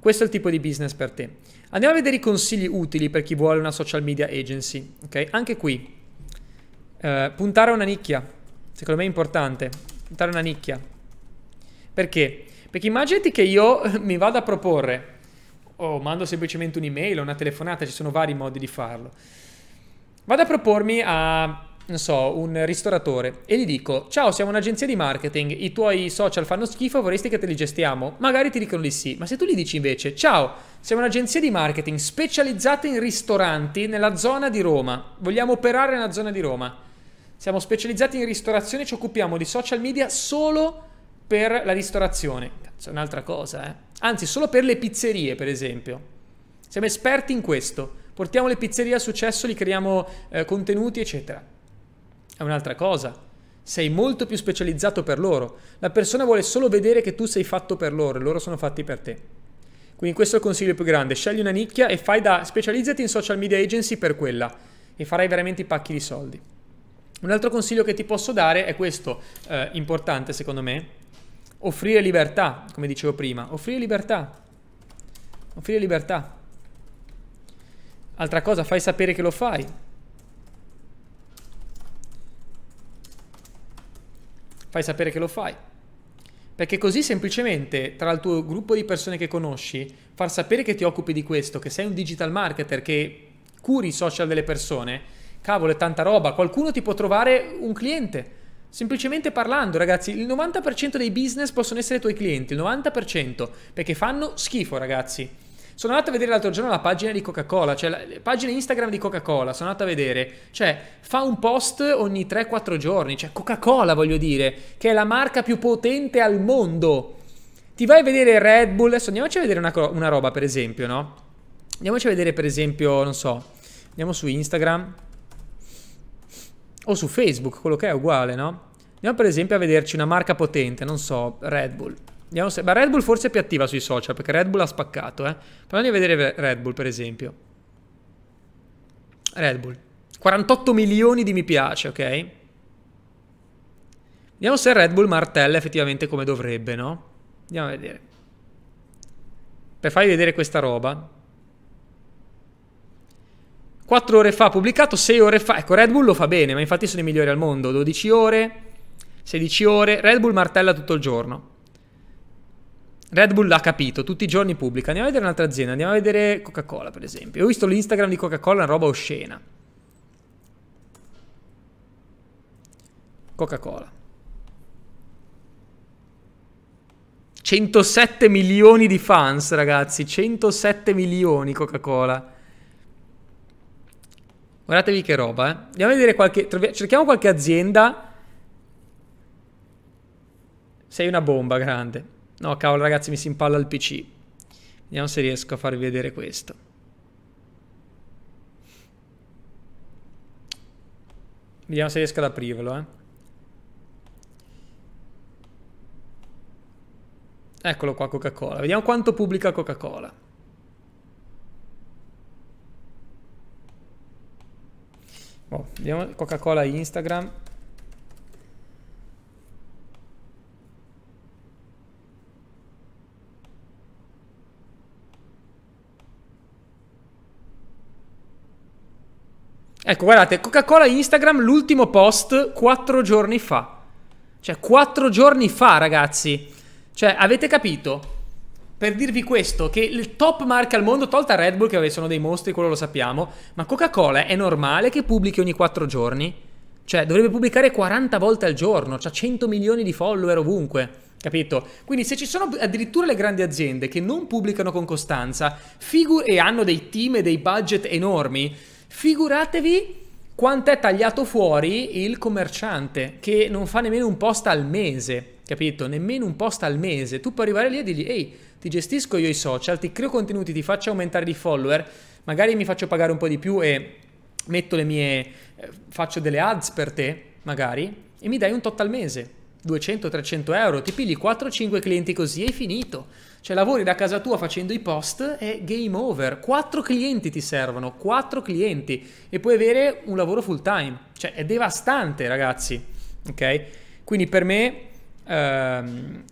Questo è il tipo di business per te. Andiamo a vedere i consigli utili per chi vuole una social media agency. Okay? Anche qui, eh, puntare a una nicchia, secondo me è importante, puntare a una nicchia. Perché? Perché immaginati che io mi vado a proporre, o mando semplicemente un'email o una telefonata, ci sono vari modi di farlo. Vado a propormi a non so, un ristoratore e gli dico ciao siamo un'agenzia di marketing, i tuoi social fanno schifo, vorresti che te li gestiamo? Magari ti dicono di sì, ma se tu gli dici invece ciao siamo un'agenzia di marketing specializzata in ristoranti nella zona di Roma, vogliamo operare nella zona di Roma, siamo specializzati in ristorazione, ci occupiamo di social media solo per la ristorazione, cazzo è un'altra cosa eh, anzi solo per le pizzerie per esempio, siamo esperti in questo, portiamo le pizzerie a successo, li creiamo eh, contenuti eccetera è un'altra cosa. Sei molto più specializzato per loro. La persona vuole solo vedere che tu sei fatto per loro e loro sono fatti per te. Quindi questo è il consiglio più grande. Scegli una nicchia e fai da specializzati in social media agency per quella e farai veramente i pacchi di soldi. Un altro consiglio che ti posso dare è questo, eh, importante secondo me, offrire libertà, come dicevo prima, offrire libertà. Offrire libertà. Altra cosa, fai sapere che lo fai. fai sapere che lo fai. Perché così semplicemente tra il tuo gruppo di persone che conosci, far sapere che ti occupi di questo, che sei un digital marketer, che curi i social delle persone, cavolo è tanta roba, qualcuno ti può trovare un cliente. Semplicemente parlando, ragazzi, il 90% dei business possono essere i tuoi clienti, il 90%, perché fanno schifo, ragazzi. Sono andato a vedere l'altro giorno la pagina di Coca-Cola, cioè la pagina Instagram di Coca-Cola, sono andato a vedere, cioè fa un post ogni 3-4 giorni, cioè Coca-Cola voglio dire, che è la marca più potente al mondo. Ti vai a vedere Red Bull, adesso andiamoci a vedere una, una roba per esempio, no? Andiamoci a vedere per esempio, non so, andiamo su Instagram o su Facebook, quello che è uguale, no? Andiamo per esempio a vederci una marca potente, non so, Red Bull. Vediamo se... Ma Red Bull forse è più attiva sui social, perché Red Bull ha spaccato, eh. Proviamo a vedere Red Bull, per esempio. Red Bull. 48 milioni di mi piace, ok? Vediamo se Red Bull martella effettivamente come dovrebbe, no? Andiamo a vedere. Per farvi vedere questa roba. 4 ore fa pubblicato, 6 ore fa. Ecco, Red Bull lo fa bene, ma infatti sono i migliori al mondo. 12 ore, 16 ore. Red Bull martella tutto il giorno. Red Bull l'ha capito, tutti i giorni pubblica. Andiamo a vedere un'altra azienda, andiamo a vedere Coca-Cola per esempio. Ho visto l'Instagram di Coca-Cola, una roba oscena. Coca-Cola. 107 milioni di fans, ragazzi. 107 milioni Coca-Cola. Guardatevi che roba, eh. Andiamo a vedere qualche... Cerchiamo qualche azienda. Sei una bomba grande. No, cavolo, ragazzi, mi si impalla il PC. Vediamo se riesco a farvi vedere questo. Vediamo se riesco ad aprirlo, eh. Eccolo qua, Coca-Cola. Vediamo quanto pubblica Coca-Cola. Oh, vediamo Coca-Cola Instagram. Ecco, guardate, Coca-Cola Instagram, l'ultimo post, quattro giorni fa. Cioè, quattro giorni fa, ragazzi. Cioè, avete capito? Per dirvi questo, che il top marca al mondo, tolta Red Bull, che sono dei mostri, quello lo sappiamo, ma Coca-Cola è normale che pubblichi ogni quattro giorni? Cioè, dovrebbe pubblicare 40 volte al giorno, c'ha 100 milioni di follower ovunque. Capito? Quindi se ci sono addirittura le grandi aziende che non pubblicano con costanza, figu e hanno dei team e dei budget enormi, Figuratevi quanto è tagliato fuori il commerciante che non fa nemmeno un post al mese, capito? Nemmeno un post al mese. Tu puoi arrivare lì e dirgli, ehi, ti gestisco io i social, ti creo contenuti, ti faccio aumentare di follower, magari mi faccio pagare un po' di più e metto le mie, eh, faccio delle ads per te, magari, e mi dai un tot al mese. 200-300 euro, ti pigli 4-5 clienti così e hai finito. Cioè lavori da casa tua facendo i post e game over. Quattro clienti ti servono, quattro clienti e puoi avere un lavoro full time. Cioè è devastante ragazzi, ok? Quindi per me... Ehm,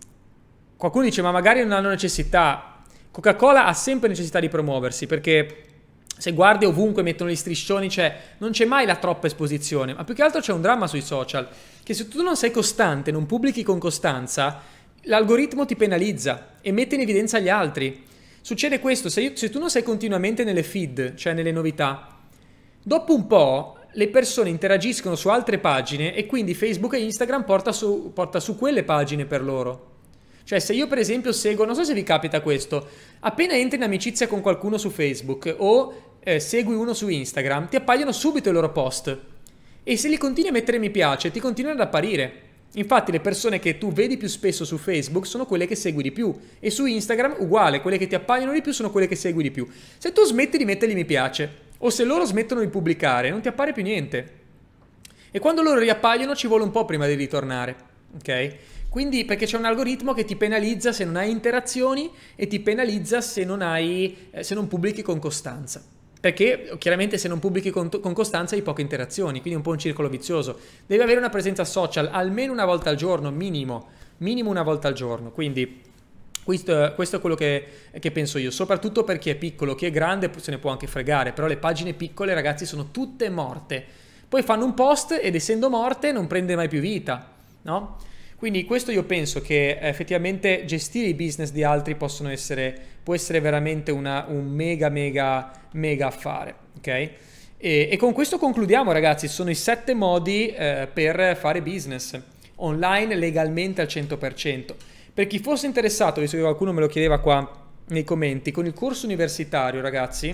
qualcuno dice ma magari non hanno necessità. Coca-Cola ha sempre necessità di promuoversi perché se guardi ovunque mettono gli striscioni, cioè non c'è mai la troppa esposizione, ma più che altro c'è un dramma sui social, che se tu non sei costante, non pubblichi con costanza, l'algoritmo ti penalizza e mette in evidenza gli altri. Succede questo, se, io, se tu non sei continuamente nelle feed, cioè nelle novità, dopo un po' le persone interagiscono su altre pagine e quindi Facebook e Instagram porta su, porta su quelle pagine per loro. Cioè, se io per esempio seguo, non so se vi capita questo, appena entri in amicizia con qualcuno su Facebook o eh, segui uno su Instagram, ti appaiono subito i loro post. E se li continui a mettere mi piace, ti continuano ad apparire. Infatti le persone che tu vedi più spesso su Facebook sono quelle che segui di più e su Instagram uguale, quelle che ti appaiono di più sono quelle che segui di più. Se tu smetti di mettergli mi piace o se loro smettono di pubblicare non ti appare più niente. E quando loro riappaiono ci vuole un po' prima di ritornare, ok? Quindi perché c'è un algoritmo che ti penalizza se non hai interazioni e ti penalizza se non, hai, eh, se non pubblichi con costanza. Perché chiaramente se non pubblichi con, con, costanza hai poche interazioni, quindi è un po' un circolo vizioso. Devi avere una presenza social almeno una volta al giorno, minimo, minimo una volta al giorno. Quindi questo, questo è quello che, che, penso io, soprattutto per chi è piccolo, chi è grande se ne può anche fregare, però le pagine piccole ragazzi sono tutte morte. Poi fanno un post ed essendo morte non prende mai più vita, no? Quindi questo io penso che effettivamente gestire i business di altri essere, può essere veramente una, un mega, mega, mega affare, ok? E, e, con questo concludiamo, ragazzi. Sono i sette modi eh, per fare business online legalmente al 100%. Per chi fosse interessato, visto che qualcuno me lo chiedeva qua nei commenti, con il corso universitario, ragazzi,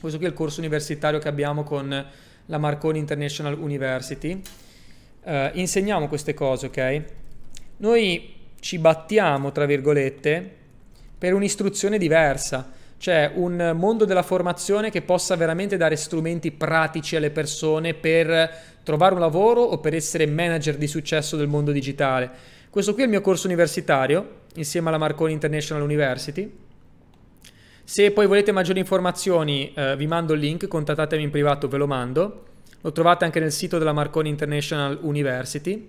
questo qui è il corso universitario che abbiamo con la Marconi International University, eh, insegniamo queste cose, ok? noi ci battiamo, tra virgolette, per un'istruzione diversa, cioè un mondo della formazione che possa veramente dare strumenti pratici alle persone per trovare un lavoro o per essere manager di successo del mondo digitale. Questo qui è il mio corso universitario, insieme alla Marconi International University. Se poi volete maggiori informazioni eh, vi mando il link, contattatemi in privato, ve lo mando. Lo trovate anche nel sito della Marconi International University.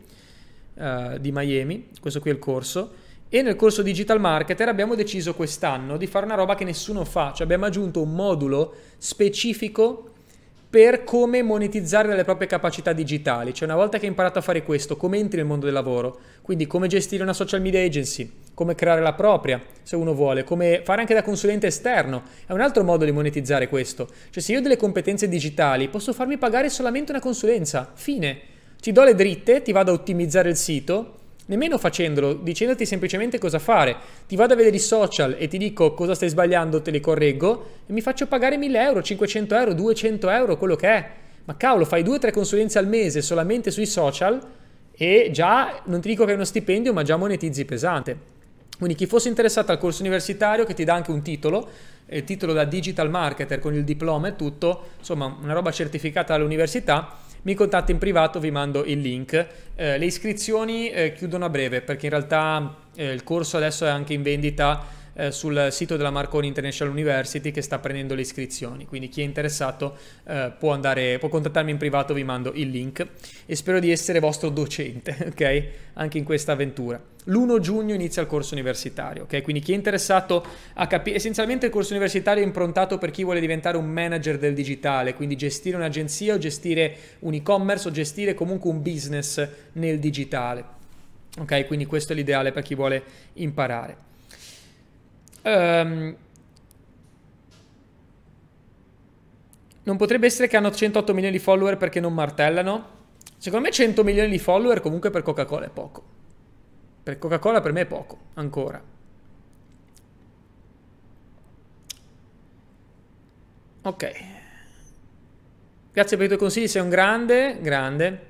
Eh, di Miami, questo qui è il corso, e nel corso Digital Marketer abbiamo deciso quest'anno di fare una roba che nessuno fa, cioè abbiamo aggiunto un modulo specifico per come monetizzare le proprie capacità digitali, cioè una volta che hai imparato a fare questo, come entri nel mondo del lavoro, quindi come gestire una social media agency, come creare la propria, se uno vuole, come fare anche da consulente esterno, è un altro modo di monetizzare questo, cioè se io ho delle competenze digitali posso farmi pagare solamente una consulenza, fine. Ti do le dritte, ti vado a ottimizzare il sito, nemmeno facendolo, dicendoti semplicemente cosa fare. Ti vado a vedere i social e ti dico cosa stai sbagliando, te li correggo e mi faccio pagare 1000 euro, 500 euro, 200 euro, quello che è. Ma cavolo, fai 2-3 consulenze al mese solamente sui social e già, non ti dico che è uno stipendio, ma già monetizzi pesante. Quindi chi fosse interessato al corso universitario che ti dà anche un titolo, il titolo da digital marketer con il diploma e tutto, insomma una roba certificata dall'università, mi contatti in privato, vi mando il link. Eh, le iscrizioni eh, chiudono a breve perché in realtà eh, il corso adesso è anche in vendita eh, sul sito della Marconi International University che sta prendendo le iscrizioni, quindi chi è interessato eh, può, andare, può contattarmi in privato, vi mando il link e spero di essere vostro docente, ok? Anche in questa avventura. L'1 giugno inizia il corso universitario, ok? Quindi chi è interessato a capire, essenzialmente il corso universitario è improntato per chi vuole diventare un manager del digitale, quindi gestire un'agenzia o gestire un e-commerce o gestire comunque un business nel digitale. Ok, quindi questo è l'ideale per chi vuole imparare. Um, non potrebbe essere che hanno 108 milioni di follower perché non martellano. Secondo me 100 milioni di follower comunque per Coca-Cola è poco. Per Coca-Cola per me è poco, ancora. Ok. Grazie per i tuoi consigli, sei un grande, grande.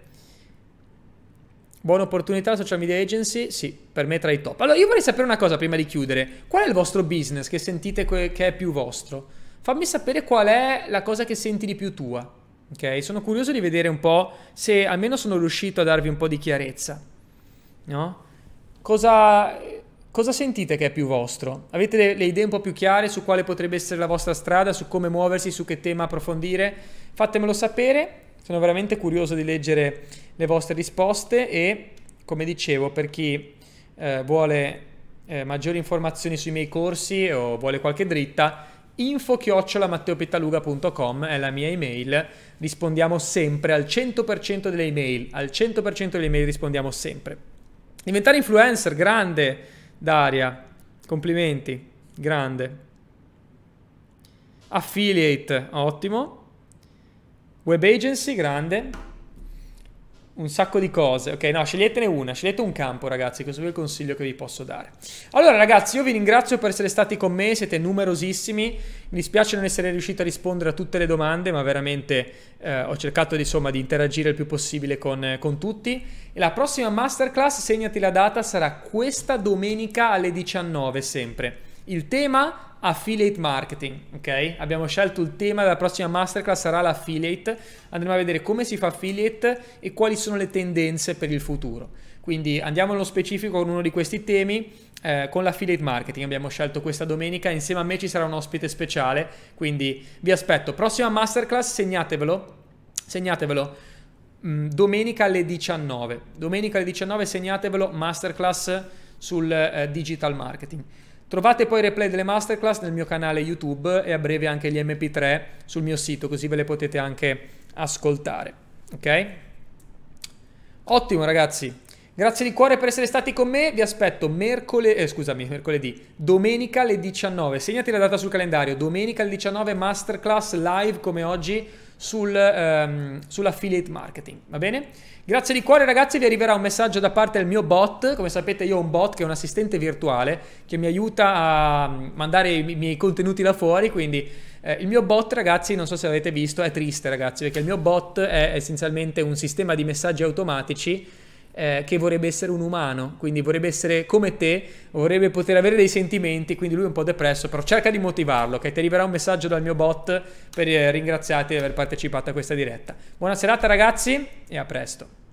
Buona opportunità social media agency? Sì, per me tra i top. Allora, io vorrei sapere una cosa prima di chiudere. Qual è il vostro business che sentite che è più vostro? Fammi sapere qual è la cosa che senti di più tua. Ok? Sono curioso di vedere un po' se almeno sono riuscito a darvi un po' di chiarezza. No? Cosa, cosa sentite che è più vostro? Avete le, le idee un po' più chiare su quale potrebbe essere la vostra strada, su come muoversi, su che tema approfondire? Fatemelo sapere sono veramente curioso di leggere le vostre risposte e, come dicevo, per chi eh, vuole eh, maggiori informazioni sui miei corsi o vuole qualche dritta, info-matteopitaluga.com è la mia email, rispondiamo sempre al 100% delle email, al 100% delle email rispondiamo sempre. Diventare influencer, grande Daria, complimenti, grande. Affiliate, ottimo. Web agency, grande. Un sacco di cose. Ok, no, sceglietene una, scegliete un campo, ragazzi. Questo è il consiglio che vi posso dare. Allora, ragazzi, io vi ringrazio per essere stati con me. Siete numerosissimi. Mi dispiace non essere riuscito a rispondere a tutte le domande, ma veramente eh, ho cercato insomma, di interagire il più possibile con, eh, con tutti. E la prossima masterclass, segnati la data, sarà questa domenica alle 19 sempre. Il tema affiliate marketing, ok? Abbiamo scelto il tema della prossima masterclass sarà l'affiliate. Andremo a vedere come si fa affiliate e quali sono le tendenze per il futuro. Quindi andiamo nello specifico con uno di questi temi eh, con l'affiliate marketing. Abbiamo scelto questa domenica, insieme a me ci sarà un ospite speciale, quindi vi aspetto. Prossima masterclass, segnatevelo. Segnatevelo mm, domenica alle 19. Domenica alle 19 segnatevelo masterclass sul eh, digital marketing. Trovate poi i replay delle masterclass nel mio canale YouTube e a breve anche gli MP3 sul mio sito, così ve le potete anche ascoltare. Ok? Ottimo ragazzi, Grazie di cuore per essere stati con me, vi aspetto mercoledì, eh, scusami, mercoledì, domenica alle 19, segnati la data sul calendario, domenica alle 19 masterclass live come oggi sul, um, sull'affiliate marketing, va bene? Grazie di cuore ragazzi, vi arriverà un messaggio da parte del mio bot, come sapete io ho un bot che è un assistente virtuale che mi aiuta a mandare i miei contenuti là fuori, quindi eh, il mio bot ragazzi, non so se l'avete visto, è triste ragazzi, perché il mio bot è essenzialmente un sistema di messaggi automatici eh, che vorrebbe essere un umano, quindi vorrebbe essere come te, vorrebbe poter avere dei sentimenti, quindi lui è un po' depresso, però cerca di motivarlo, che ti arriverà un messaggio dal mio bot per eh, ringraziarti di aver partecipato a questa diretta. Buona serata ragazzi e a presto.